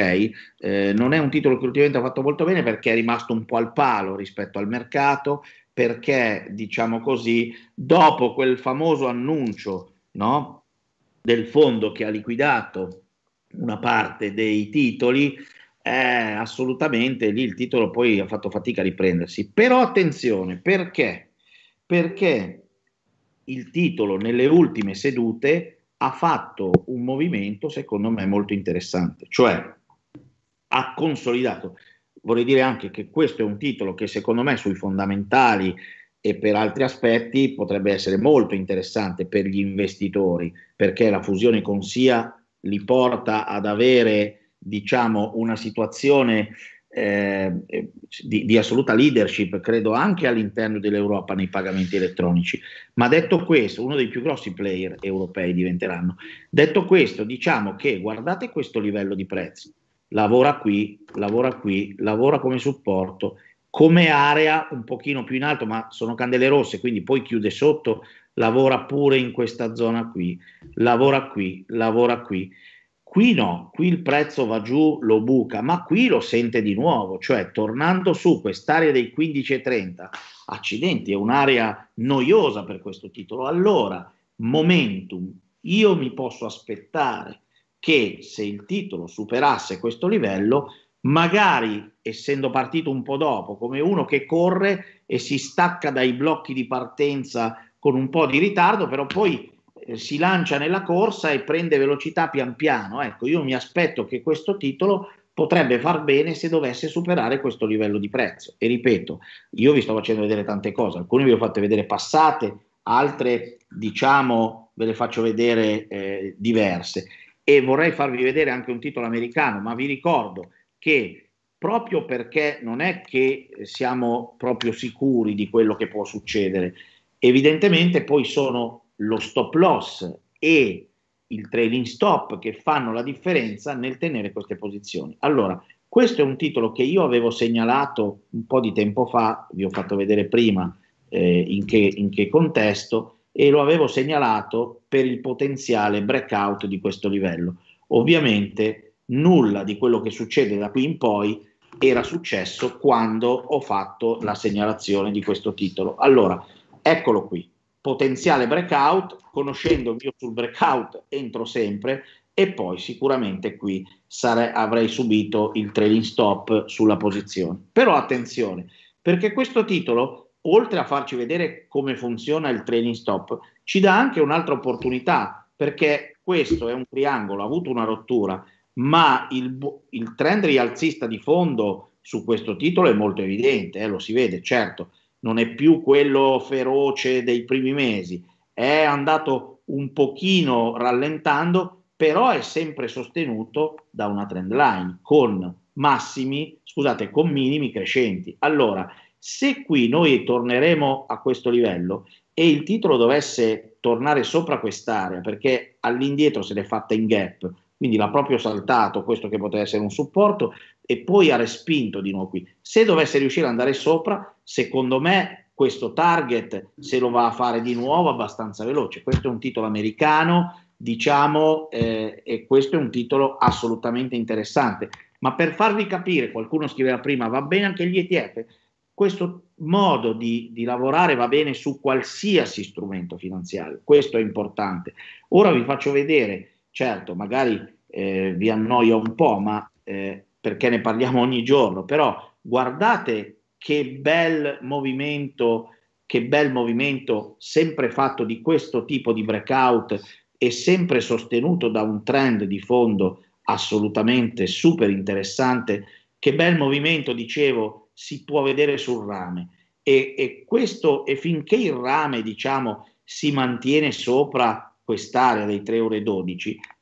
Eh, non è un titolo che ultimamente ha fatto molto bene perché è rimasto un po' al palo rispetto al mercato, perché, diciamo così, dopo quel famoso annuncio no, del fondo che ha liquidato una parte dei titoli, eh, assolutamente lì il titolo poi ha fatto fatica a riprendersi. Però attenzione, perché? Perché il titolo nelle ultime sedute ha fatto un movimento secondo me molto interessante, cioè ha consolidato. Vorrei dire anche che questo è un titolo che secondo me sui fondamentali e per altri aspetti potrebbe essere molto interessante per gli investitori, perché la fusione con SIA li porta ad avere diciamo una situazione eh, eh, di, di, assoluta leadership, credo anche all'interno dell'Europa nei pagamenti elettronici. Ma detto questo, uno dei più grossi player europei diventeranno. Detto questo, diciamo che guardate questo livello di prezzi. Lavora qui, lavora qui, lavora come supporto, come area un pochino più in alto, ma sono candele rosse, quindi poi chiude sotto, lavora pure in questa zona qui, lavora qui, lavora qui. Qui no, qui il prezzo va giù, lo buca, ma qui lo sente di nuovo, cioè tornando su quest'area dei 15,30, accidenti, è un'area noiosa per questo titolo. Allora, momentum, io mi posso aspettare che se il titolo superasse questo livello, magari essendo partito un po' dopo, come uno che corre e si stacca dai blocchi di partenza con un po' di ritardo, però poi eh, si lancia nella corsa e prende velocità pian piano. Ecco, io mi aspetto che questo titolo potrebbe far bene se dovesse superare questo livello di prezzo. E ripeto, io vi sto facendo vedere tante cose, alcune vi ho fatte vedere passate, altre diciamo ve le faccio vedere eh, diverse. E vorrei farvi vedere anche un titolo americano, ma vi ricordo che proprio perché non è che siamo proprio sicuri di quello che può succedere, evidentemente poi sono lo stop loss e il trailing stop che fanno la differenza nel tenere queste posizioni. Allora, questo è un titolo che io avevo segnalato un po' di tempo fa, vi ho fatto vedere prima eh, in, che, in che contesto, e lo avevo segnalato per il potenziale breakout di questo livello. Ovviamente nulla di quello che succede da qui in poi era successo quando ho fatto la segnalazione di questo titolo. Allora, eccolo qui potenziale breakout, conoscendo io sul breakout entro sempre e poi sicuramente qui sare- avrei subito il trailing stop sulla posizione. Però attenzione, perché questo titolo, oltre a farci vedere come funziona il trailing stop, ci dà anche un'altra opportunità, perché questo è un triangolo, ha avuto una rottura, ma il, il trend rialzista di fondo su questo titolo è molto evidente, eh, lo si vede, certo, non è più quello feroce dei primi mesi, è andato un pochino rallentando, però è sempre sostenuto da una trend line con massimi, scusate, con minimi crescenti. Allora, se qui noi torneremo a questo livello e il titolo dovesse tornare sopra quest'area, perché all'indietro se l'è fatta in gap, quindi l'ha proprio saltato, questo che poteva essere un supporto, e poi ha respinto di nuovo qui. Se dovesse riuscire ad andare sopra, secondo me questo target se lo va a fare di nuovo abbastanza veloce. Questo è un titolo americano, diciamo, eh, e questo è un titolo assolutamente interessante. Ma per farvi capire, qualcuno scriveva prima, va bene anche gli ETF, questo modo di, di, lavorare va bene su qualsiasi strumento finanziario, questo è importante. Ora vi faccio vedere, certo, magari eh, vi annoio un po', ma eh, perché ne parliamo ogni giorno, però guardate che bel movimento, che bel movimento sempre fatto di questo tipo di breakout e sempre sostenuto da un trend di fondo assolutamente super interessante, che bel movimento, dicevo, si può vedere sul rame. E, e, questo, e finché il rame, diciamo, si mantiene sopra quest'area dei 3,12 euro,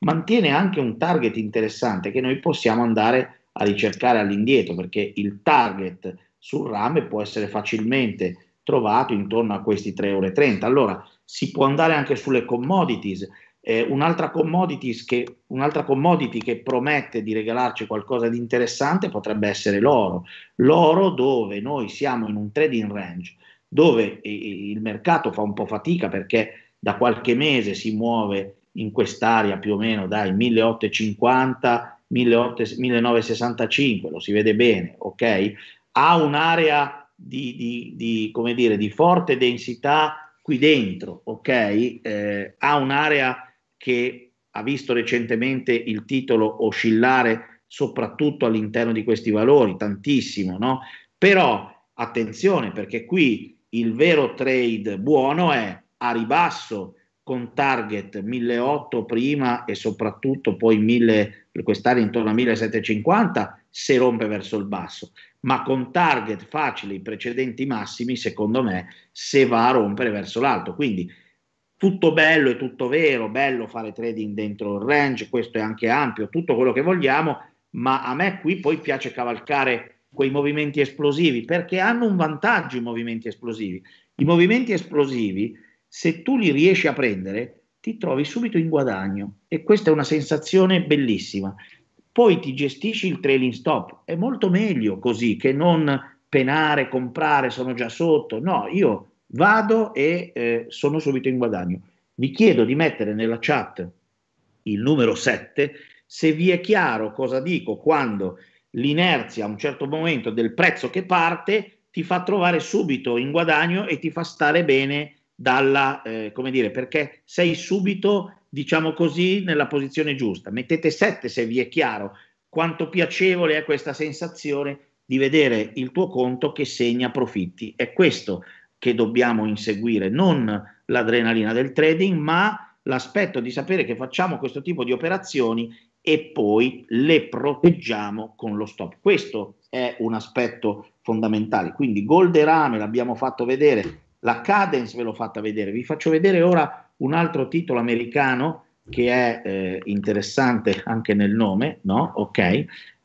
mantiene anche un target interessante che noi possiamo andare a a ricercare all'indietro perché il target sul rame può essere facilmente trovato intorno a questi 3,30 euro. Allora si può andare anche sulle commodities. Eh, un'altra, che, un'altra commodity che promette di regalarci qualcosa di interessante potrebbe essere l'oro. L'oro dove noi siamo in un trading range, dove il mercato fa un po' fatica perché da qualche mese si muove in quest'area più o meno dai 1850 1965, lo si vede bene, ok? Ha un'area di, di, di come dire, di forte densità qui dentro, ok? Eh, ha un'area che ha visto recentemente il titolo oscillare soprattutto all'interno di questi valori, tantissimo, no? Però attenzione perché qui il vero trade buono è a ribasso con target 1.800 prima e soprattutto poi 1.000 quest'area intorno a 1750 se rompe verso il basso, ma con target facili i precedenti massimi, secondo me, se va a rompere verso l'alto. Quindi tutto bello e tutto vero, bello fare trading dentro il range, questo è anche ampio, tutto quello che vogliamo, ma a me qui poi piace cavalcare quei movimenti esplosivi perché hanno un vantaggio i movimenti esplosivi. I movimenti esplosivi, se tu li riesci a prendere, ti trovi subito in guadagno e questa è una sensazione bellissima. Poi ti gestisci il trailing stop, è molto meglio così che non penare, comprare, sono già sotto. No, io vado e eh, sono subito in guadagno. Vi chiedo di mettere nella chat il numero 7 se vi è chiaro cosa dico quando l'inerzia a un certo momento del prezzo che parte ti fa trovare subito in guadagno e ti fa stare bene dalla, eh, come dire, perché sei subito, diciamo così, nella posizione giusta. Mettete 7 se vi è chiaro quanto piacevole è questa sensazione di vedere il tuo conto che segna profitti. È questo che dobbiamo inseguire, non l'adrenalina del trading, ma l'aspetto di sapere che facciamo questo tipo di operazioni e poi le proteggiamo con lo stop. Questo è un aspetto fondamentale. Quindi Golderame l'abbiamo fatto vedere la Cadence ve l'ho fatta vedere, vi faccio vedere ora un altro titolo americano che è eh, interessante anche nel nome, no? Ok?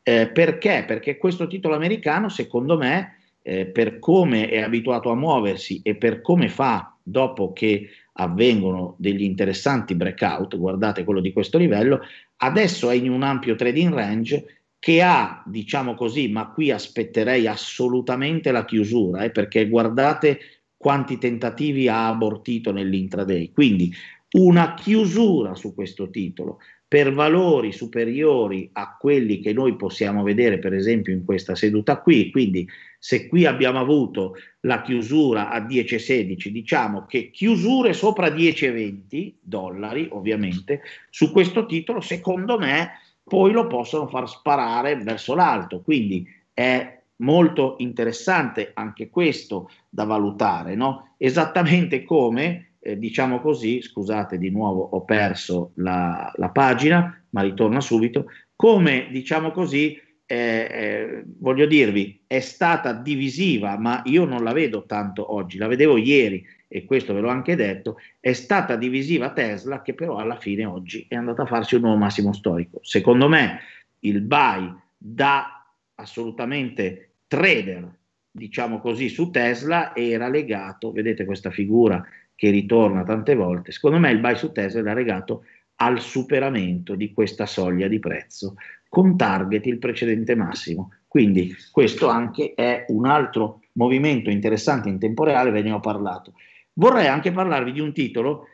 Eh, perché? Perché questo titolo americano, secondo me, eh, per come è abituato a muoversi e per come fa dopo che avvengono degli interessanti breakout, guardate quello di questo livello, adesso è in un ampio trading range che ha, diciamo così, ma qui aspetterei assolutamente la chiusura, eh, perché guardate quanti tentativi ha abortito nell'intraday. Quindi una chiusura su questo titolo per valori superiori a quelli che noi possiamo vedere per esempio in questa seduta qui, quindi se qui abbiamo avuto la chiusura a 10,16, diciamo che chiusure sopra 10,20 dollari ovviamente, su questo titolo secondo me poi lo possono far sparare verso l'alto, quindi è molto interessante anche questo da valutare, no? esattamente come, eh, diciamo così, scusate di nuovo ho perso la, la pagina, ma ritorno subito, come diciamo così, eh, eh, voglio dirvi, è stata divisiva, ma io non la vedo tanto oggi, la vedevo ieri e questo ve l'ho anche detto, è stata divisiva Tesla che però alla fine oggi è andata a farsi un nuovo massimo storico. Secondo me il buy dà assolutamente trader, diciamo così, su Tesla era legato, vedete questa figura che ritorna tante volte, secondo me il buy su Tesla era legato al superamento di questa soglia di prezzo con target il precedente massimo. Quindi questo anche è un altro movimento interessante in tempo reale, ve ne ho parlato. Vorrei anche parlarvi di un titolo,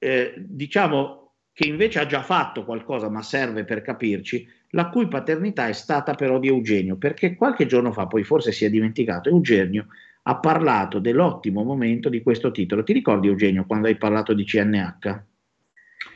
eh, diciamo, che invece ha già fatto qualcosa ma serve per capirci, la cui paternità è stata però di Eugenio, perché qualche giorno fa, poi forse si è dimenticato, Eugenio ha parlato dell'ottimo momento di questo titolo. Ti ricordi Eugenio quando hai parlato di CNH?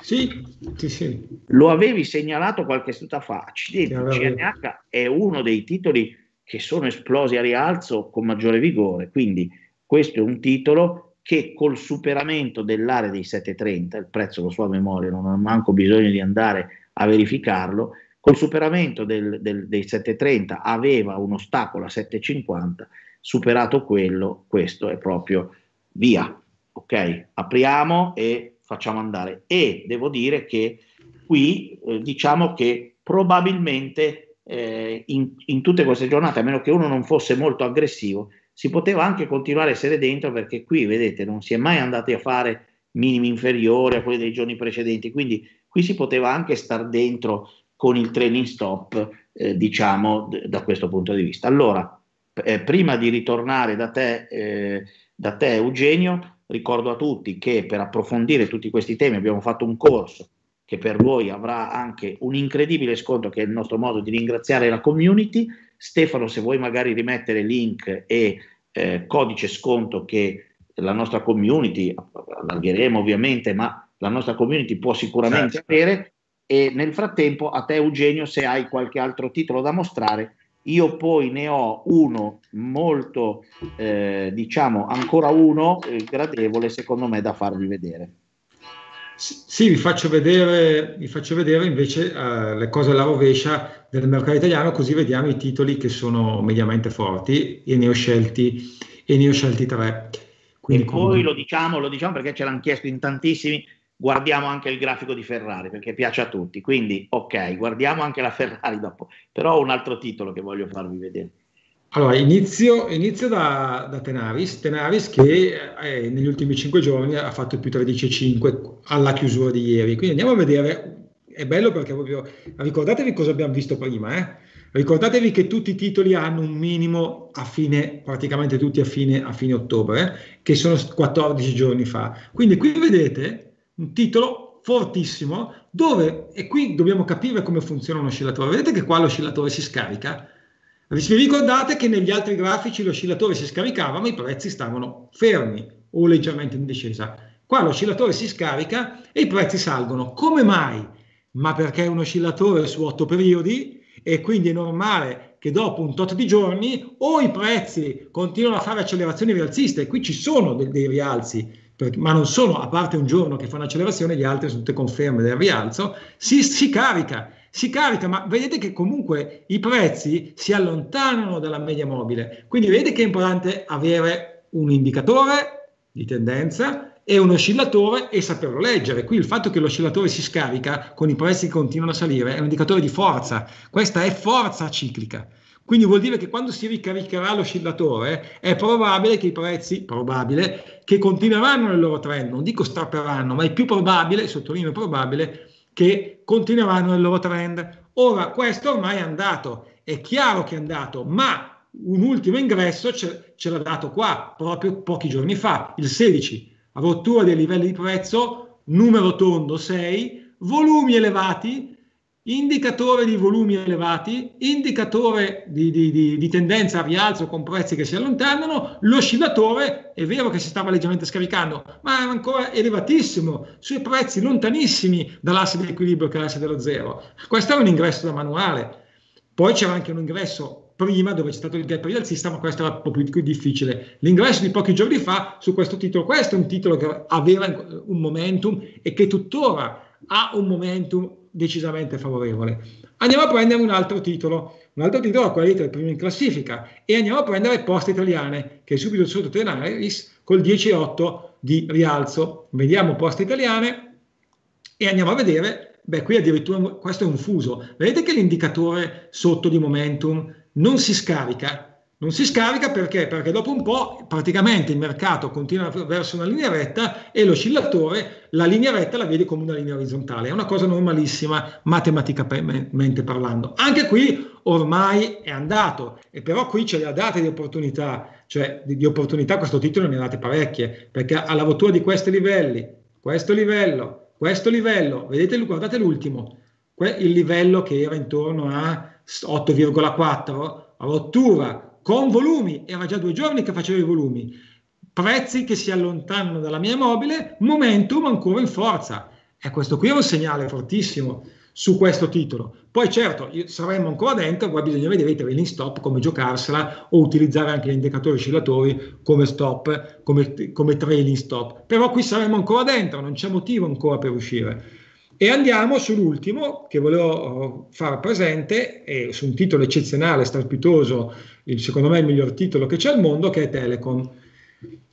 Sì, sì, sì. Lo avevi segnalato qualche stuta fa. Accidenti, CNH è uno dei titoli che sono esplosi a rialzo con maggiore vigore, quindi questo è un titolo che col superamento dell'area dei 7,30, il prezzo lo so a memoria, non ho manco bisogno di andare a verificarlo, col superamento del, del, dei 7,30 aveva un ostacolo a 7,50, superato quello, questo è proprio via, ok? Apriamo e facciamo andare. E devo dire che qui eh, diciamo che probabilmente eh, in, in tutte queste giornate, a meno che uno non fosse molto aggressivo, si poteva anche continuare a essere dentro perché qui, vedete, non si è mai andati a fare minimi inferiori a quelli dei giorni precedenti, quindi qui si poteva anche star dentro con il training stop, eh, diciamo, d- da questo punto di vista. Allora, eh, prima di ritornare da te, eh, da te, Eugenio, ricordo a tutti che per approfondire tutti questi temi abbiamo fatto un corso che per voi avrà anche un incredibile sconto che è il nostro modo di ringraziare la community Stefano, se vuoi magari rimettere link e eh, codice sconto che la nostra community, allargheremo ovviamente, ma la nostra community può sicuramente certo. avere. E nel frattempo a te Eugenio, se hai qualche altro titolo da mostrare, io poi ne ho uno molto, eh, diciamo, ancora uno eh, gradevole secondo me da farvi vedere. Sì, vi faccio vedere, vi faccio vedere invece eh, le cose alla rovescia del mercato italiano, così vediamo i titoli che sono mediamente forti e ne ho scelti, e ne ho scelti tre. Quindi, e poi lo diciamo, lo diciamo perché ce l'hanno chiesto in tantissimi, guardiamo anche il grafico di Ferrari perché piace a tutti, quindi ok, guardiamo anche la Ferrari dopo, però ho un altro titolo che voglio farvi vedere. Allora, inizio, inizio da, da, Tenaris, Tenaris che eh, negli ultimi 5 giorni ha fatto più 13,5 alla chiusura di ieri, quindi andiamo a vedere è bello perché proprio ricordatevi cosa abbiamo visto prima, eh? ricordatevi che tutti i titoli hanno un minimo a fine, praticamente tutti a fine, a fine ottobre, eh? che sono 14 giorni fa. Quindi qui vedete un titolo fortissimo dove, e qui dobbiamo capire come funziona un oscillatore, vedete che qua l'oscillatore si scarica? Vi ricordate che negli altri grafici l'oscillatore si scaricava ma i prezzi stavano fermi o leggermente in discesa. Qua l'oscillatore si scarica e i prezzi salgono. Come mai? ma perché è un oscillatore su otto periodi e quindi è normale che dopo un tot di giorni o i prezzi continuano a fare accelerazioni rialziste, e qui ci sono dei, dei rialzi, per, ma non sono, a parte un giorno che fa un'accelerazione, gli altri sono tutte conferme del rialzo, si, si carica si carica, ma vedete che comunque i prezzi si allontanano dalla media mobile. Quindi vedete che è importante avere un indicatore di tendenza è un oscillatore e saperlo leggere. Qui il fatto che l'oscillatore si scarica con i prezzi che continuano a salire è un indicatore di forza. Questa è forza ciclica. Quindi vuol dire che quando si ricaricherà l'oscillatore è probabile che i prezzi, probabile, che continueranno nel loro trend, non dico strapperanno, ma è più probabile, sottolineo probabile, che continueranno nel loro trend. Ora, questo ormai è andato, è chiaro che è andato, ma un ultimo ingresso ce, ce l'ha dato qua, proprio pochi giorni fa, il 16 rottura dei livelli di prezzo, numero tondo 6, volumi elevati, indicatore di volumi elevati, indicatore di, di, di, di, tendenza a rialzo con prezzi che si allontanano, l'oscillatore è vero che si stava leggermente scaricando, ma era ancora elevatissimo, sui prezzi lontanissimi dall'asse di equilibrio che è l'asse dello zero. Questo è un ingresso da manuale. Poi c'era anche un ingresso prima dove c'è stato il gap year alzista, ma questo era un po' più, difficile. L'ingresso di pochi giorni fa su questo titolo, questo è un titolo che aveva un momentum e che tuttora ha un momentum decisamente favorevole. Andiamo a prendere un altro titolo, un altro titolo a qualità del primo in classifica e andiamo a prendere Poste Italiane che è subito sotto Tenaris col 10,8 di rialzo. Vediamo Poste Italiane e andiamo a vedere, beh qui addirittura questo è un fuso, vedete che l'indicatore sotto di momentum non si scarica. Non si scarica perché? Perché dopo un po' praticamente il mercato continua verso una linea retta e l'oscillatore, la linea retta la vede come una linea orizzontale. È una cosa normalissima matematicamente parlando. Anche qui ormai è andato, e però qui c'è la data di opportunità, cioè di, di opportunità questo titolo ne ha date parecchie, perché alla rottura di questi livelli, questo livello, questo livello, vedete, guardate l'ultimo, il livello che era intorno a 8,4 a rottura con volumi, era già due giorni che facevo i volumi, prezzi che si allontanano dalla mia mobile, momentum ancora in forza. E questo qui è un segnale fortissimo su questo titolo. Poi certo, saremmo ancora dentro, poi bisogna vedere i trailing stop, come giocarsela o utilizzare anche gli indicatori oscillatori come stop, come, come trailing stop. Però qui saremmo ancora dentro, non c'è motivo ancora per uscire. E andiamo sull'ultimo che volevo oh, far presente, e su un titolo eccezionale, strapitoso, il, secondo me il miglior titolo che c'è al mondo, che è Telecom.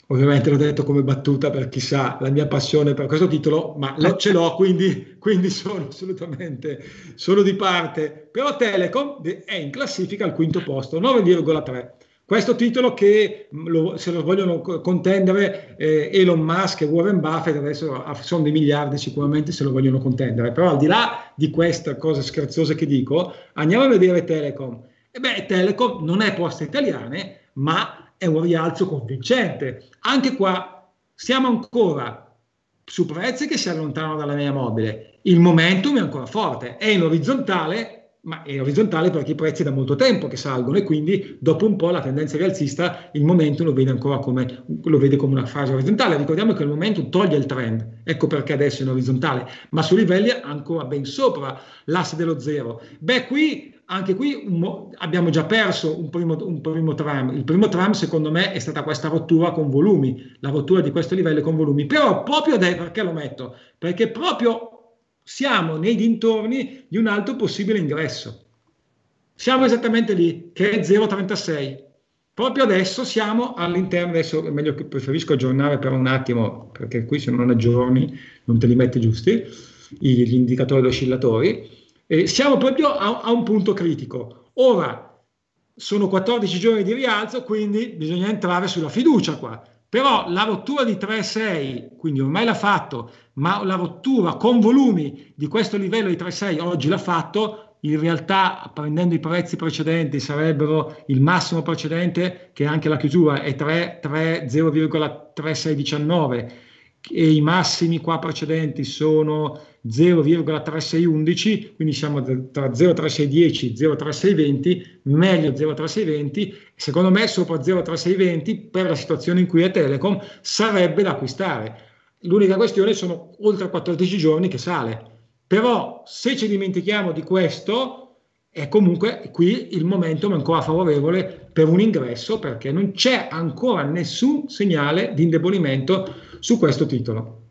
Ovviamente l'ho detto come battuta per chissà la mia passione per questo titolo, ma ce l'ho, quindi, quindi sono assolutamente solo di parte. Però Telecom è in classifica al quinto posto, 9,3 questo titolo che mm, lo, se lo vogliono contendere eh, Elon Musk e Warren Buffett, adesso ah, sono dei miliardi sicuramente se lo vogliono contendere, però al di là di queste cose scherzose che dico, andiamo a vedere Telecom. E beh, Telecom non è posta italiana, ma è un rialzo convincente. Anche qua siamo ancora su prezzi che si allontanano dalla linea mobile. Il momentum è ancora forte, è in orizzontale ma è orizzontale perché i prezzi da molto tempo che salgono e quindi dopo un po' la tendenza rialzista il momento lo vede ancora come, vede come una fase orizzontale. Ricordiamo che il momento toglie il trend, ecco perché adesso è in orizzontale, ma su livelli ancora ben sopra l'asse dello zero. Beh, qui anche qui un, abbiamo già perso un primo, un primo, tram. Il primo tram, secondo me, è stata questa rottura con volumi, la rottura di questo livello con volumi. Però proprio adesso, perché lo metto? Perché proprio siamo nei dintorni di un alto possibile ingresso. Siamo esattamente lì, che è 0,36. Proprio adesso siamo all'interno, adesso è meglio che preferisco aggiornare per un attimo, perché qui se non aggiorni non te li metti giusti, gli indicatori oscillatori. Eh, siamo proprio a, a un punto critico. Ora sono 14 giorni di rialzo, quindi bisogna entrare sulla fiducia qua però la rottura di 3,6, quindi ormai l'ha fatto, ma la rottura con volumi di questo livello di 3,6 oggi l'ha fatto, in realtà prendendo i prezzi precedenti sarebbero il massimo precedente, che anche la chiusura, è 0,3619 e i massimi qua precedenti sono 0,3611, quindi siamo tra 0,3610 e 0,3620, meglio 0,3620, secondo me sopra 0,3620 per la situazione in cui è Telecom sarebbe da acquistare. L'unica questione sono oltre 14 giorni che sale. Però se ci dimentichiamo di questo, è comunque qui il momento ancora favorevole per un ingresso perché non c'è ancora nessun segnale di indebolimento su questo titolo.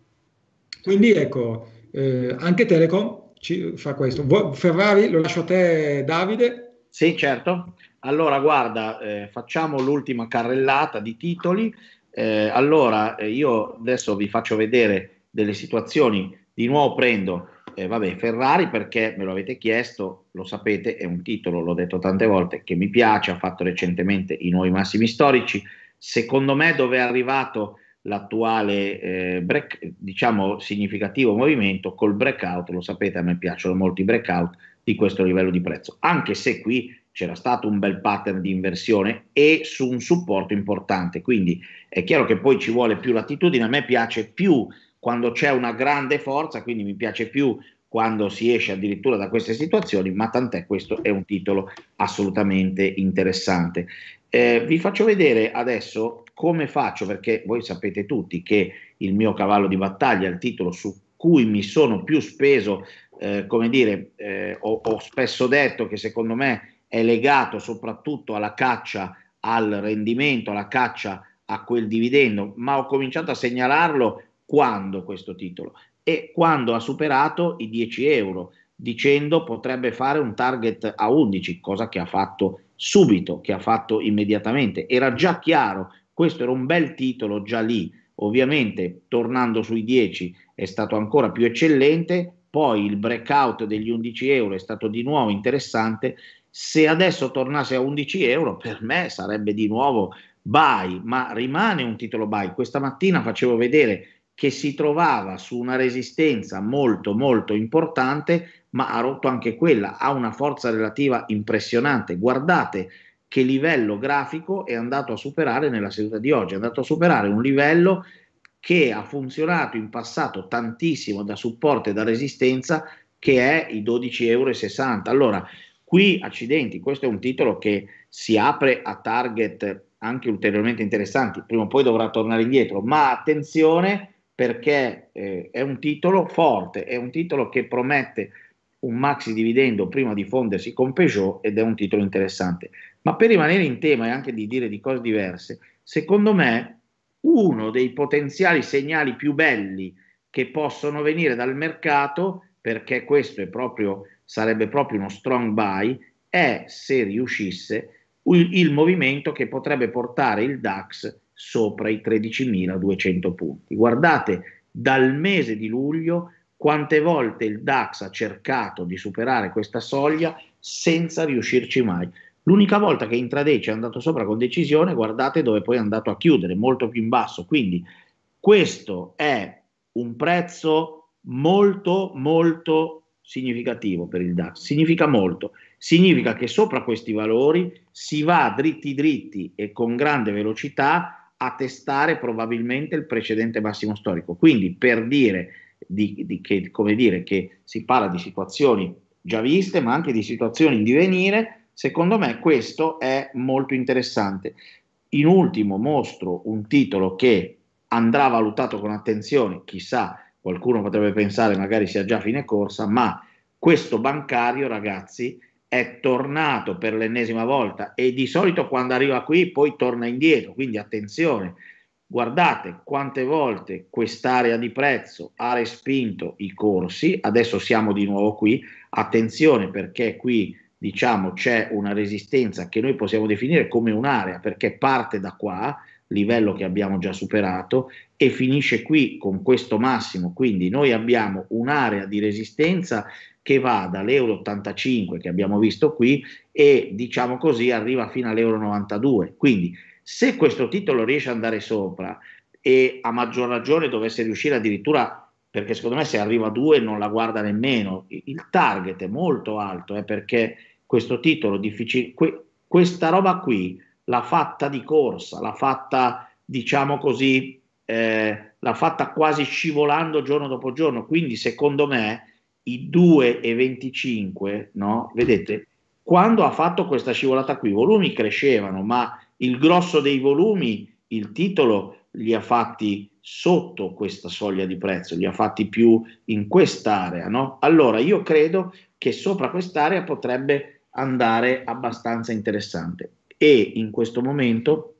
Quindi ecco, eh, anche Telecom ci, fa questo. Ferrari, lo lascio a te Davide. Sì, certo. Allora, guarda, eh, facciamo l'ultima carrellata di titoli. Eh, allora, eh, io adesso vi faccio vedere delle situazioni. Di nuovo prendo, eh, vabbè, Ferrari perché me lo avete chiesto, lo sapete, è un titolo, l'ho detto tante volte, che mi piace, ha fatto recentemente i nuovi massimi storici. Secondo me dove è arrivato l'attuale eh, break, diciamo significativo movimento col breakout, lo sapete a me piacciono molto i breakout di questo livello di prezzo, anche se qui c'era stato un bel pattern di inversione e su un supporto importante, quindi è chiaro che poi ci vuole più latitudine, a me piace più quando c'è una grande forza, quindi mi piace più quando si esce addirittura da queste situazioni, ma tant'è questo è un titolo assolutamente interessante. Eh, vi faccio vedere adesso come faccio? Perché voi sapete tutti che il mio cavallo di battaglia, il titolo su cui mi sono più speso, eh, come dire, eh, ho, ho spesso detto che secondo me è legato soprattutto alla caccia al rendimento, alla caccia a quel dividendo, ma ho cominciato a segnalarlo quando questo titolo e quando ha superato i 10 euro, dicendo potrebbe fare un target a 11, cosa che ha fatto subito, che ha fatto immediatamente. Era già chiaro questo era un bel titolo già lì, ovviamente tornando sui 10 è stato ancora più eccellente, poi il breakout degli 11 euro è stato di nuovo interessante, se adesso tornasse a 11 euro per me sarebbe di nuovo buy, ma rimane un titolo buy. Questa mattina facevo vedere che si trovava su una resistenza molto molto importante, ma ha rotto anche quella, ha una forza relativa impressionante. Guardate che livello grafico è andato a superare nella seduta di oggi, è andato a superare un livello che ha funzionato in passato tantissimo da supporto e da resistenza, che è i 12,60 euro. Allora, qui accidenti, questo è un titolo che si apre a target anche ulteriormente interessanti, prima o poi dovrà tornare indietro, ma attenzione perché eh, è un titolo forte, è un titolo che promette un maxi dividendo prima di fondersi con Peugeot ed è un titolo interessante. Ma per rimanere in tema e anche di dire di cose diverse, secondo me uno dei potenziali segnali più belli che possono venire dal mercato, perché questo proprio, sarebbe proprio uno strong buy, è se riuscisse il movimento che potrebbe portare il DAX sopra i 13.200 punti. Guardate, dal mese di luglio quante volte il DAX ha cercato di superare questa soglia senza riuscirci mai. L'unica volta che intraday ci è andato sopra con decisione, guardate dove poi è andato a chiudere, molto più in basso. Quindi questo è un prezzo molto, molto significativo per il DAX. Significa molto. Significa che sopra questi valori si va dritti dritti e con grande velocità a testare probabilmente il precedente massimo storico. Quindi per dire, di, di che, come dire che si parla di situazioni già viste, ma anche di situazioni in divenire Secondo me questo è molto interessante. In ultimo mostro un titolo che andrà valutato con attenzione, chissà, qualcuno potrebbe pensare magari sia già fine corsa, ma questo bancario, ragazzi, è tornato per l'ennesima volta e di solito quando arriva qui poi torna indietro, quindi attenzione. Guardate quante volte quest'area di prezzo ha respinto i corsi, adesso siamo di nuovo qui, attenzione perché qui diciamo, c'è una resistenza che noi possiamo definire come un'area, perché parte da qua, livello che abbiamo già superato, e finisce qui con questo massimo. Quindi noi abbiamo un'area di resistenza che va dall'euro 85 che abbiamo visto qui e diciamo così arriva fino all'euro 92. Quindi se questo titolo riesce ad andare sopra e a maggior ragione dovesse riuscire addirittura perché secondo me se arriva a 2 non la guarda nemmeno, il target è molto alto eh, perché questo titolo difficile, que, questa roba qui l'ha fatta di corsa, l'ha fatta, diciamo così, eh, l'ha fatta quasi scivolando giorno dopo giorno. Quindi, secondo me, i 2,25, no? Vedete, quando ha fatto questa scivolata qui, i volumi crescevano, ma il grosso dei volumi, il titolo, li ha fatti sotto questa soglia di prezzo, li ha fatti più in quest'area, no? Allora, io credo che sopra quest'area potrebbe andare abbastanza interessante. E in questo momento,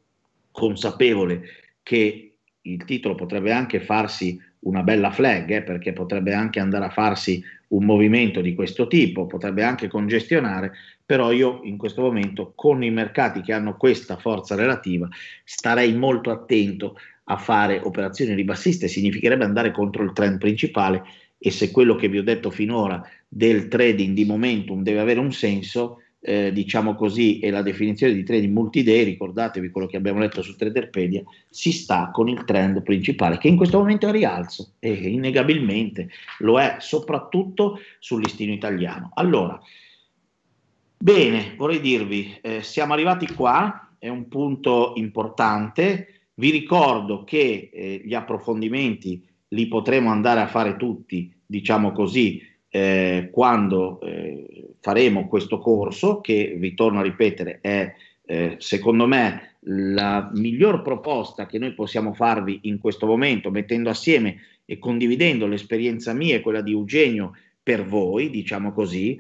consapevole che il titolo potrebbe anche farsi una bella flag, eh, perché potrebbe anche andare a farsi un movimento di questo tipo, potrebbe anche congestionare, però io in questo momento con i mercati che hanno questa forza relativa starei molto attento a fare operazioni ribassiste, significherebbe andare contro il trend principale e se quello che vi ho detto finora del trading di momentum deve avere un senso, eh, diciamo così, e la definizione di trading multiday, ricordatevi quello che abbiamo letto su Traderpedia, si sta con il trend principale che in questo momento è a rialzo e innegabilmente lo è soprattutto sul listino italiano. Allora, bene, vorrei dirvi, eh, siamo arrivati qua, è un punto importante, vi ricordo che eh, gli approfondimenti li potremo andare a fare tutti, diciamo così, eh, quando eh, faremo questo corso, che vi torno a ripetere è eh, secondo me la miglior proposta che noi possiamo farvi in questo momento, mettendo assieme e condividendo l'esperienza mia e quella di Eugenio per voi, diciamo così,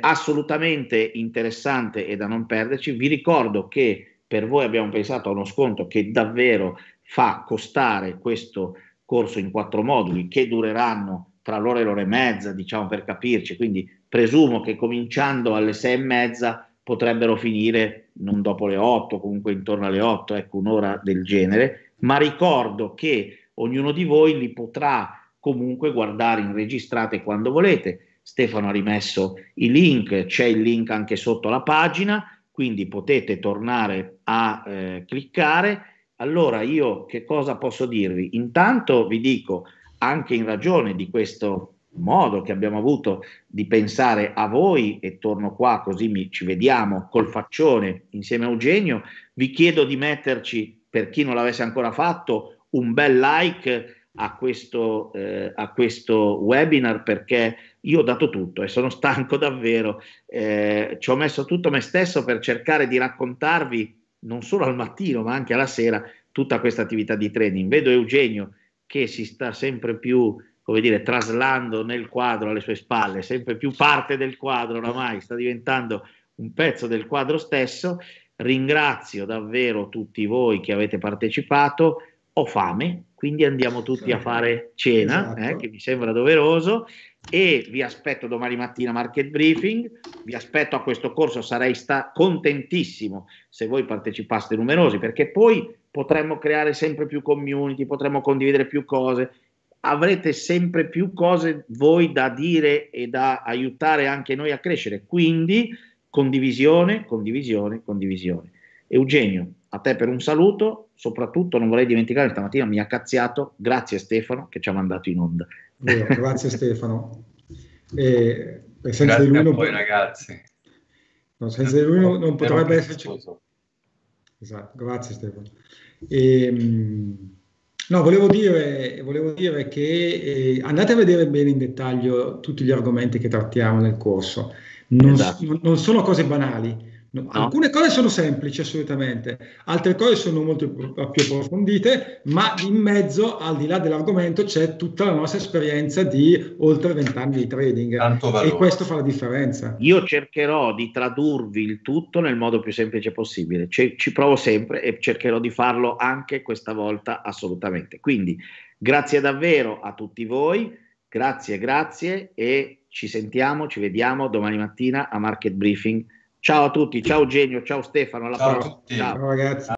assolutamente interessante e da non perderci. Vi ricordo che per voi abbiamo pensato a uno sconto che davvero fa costare questo corso in quattro moduli che dureranno tra l'ora e l'ora e mezza, diciamo per capirci, quindi presumo che cominciando alle sei e mezza potrebbero finire non dopo le otto, comunque intorno alle otto, ecco un'ora del genere, ma ricordo che ognuno di voi li potrà comunque guardare in registrate quando volete. Stefano ha rimesso i link, c'è il link anche sotto la pagina, quindi potete tornare a eh, cliccare. Allora io che cosa posso dirvi? Intanto vi dico anche in ragione di questo modo che abbiamo avuto di pensare a voi, e torno qua così mi, ci vediamo col faccione insieme a Eugenio, vi chiedo di metterci, per chi non l'avesse ancora fatto, un bel like a questo, eh, a questo webinar perché io ho dato tutto e sono stanco davvero, eh, ci ho messo tutto me stesso per cercare di raccontarvi non solo al mattino ma anche alla sera tutta questa attività di trading. Vedo Eugenio che si sta sempre più come dire, traslando nel quadro alle sue spalle, sempre più parte del quadro oramai, sta diventando un pezzo del quadro stesso. Ringrazio davvero tutti voi che avete partecipato. Ho fame, quindi andiamo tutti a esatto. fare cena, eh, esatto. eh, che mi sembra doveroso. E vi aspetto domani mattina market briefing. Vi aspetto a questo corso, sarei sta- contentissimo se voi partecipaste numerosi, perché poi potremmo creare sempre più community, potremmo condividere più cose, avrete sempre più cose voi da dire e da aiutare anche noi a crescere. Quindi condivisione, condivisione, condivisione. Eugenio, a te per un saluto, soprattutto non vorrei dimenticare stamattina mi ha cazziato, grazie Stefano che ci ha mandato in onda. grazie Stefano. E, e senza grazie di lui non voi, ragazzi. No, senza di lui non, non potrebbe esserci. Esatto, grazie Stefano. E, ehm, no, volevo dire, volevo dire che eh, andate a vedere bene in dettaglio tutti gli argomenti che trattiamo nel corso. Non, esatto. non sono cose banali No, no. Alcune cose sono semplici assolutamente, altre cose sono molto più approfondite, ma in mezzo, al di là dell'argomento, c'è tutta la nostra esperienza di oltre vent'anni di trading e questo fa la differenza. Io cercherò di tradurvi il tutto nel modo più semplice possibile, ci, ci provo sempre e cercherò di farlo anche questa volta assolutamente. Quindi grazie davvero a tutti voi, grazie, grazie e ci sentiamo, ci vediamo domani mattina a Market Briefing Ciao a tutti, ciao Genio, ciao Stefano, alla ciao prossima. Ciao. ciao ragazzi.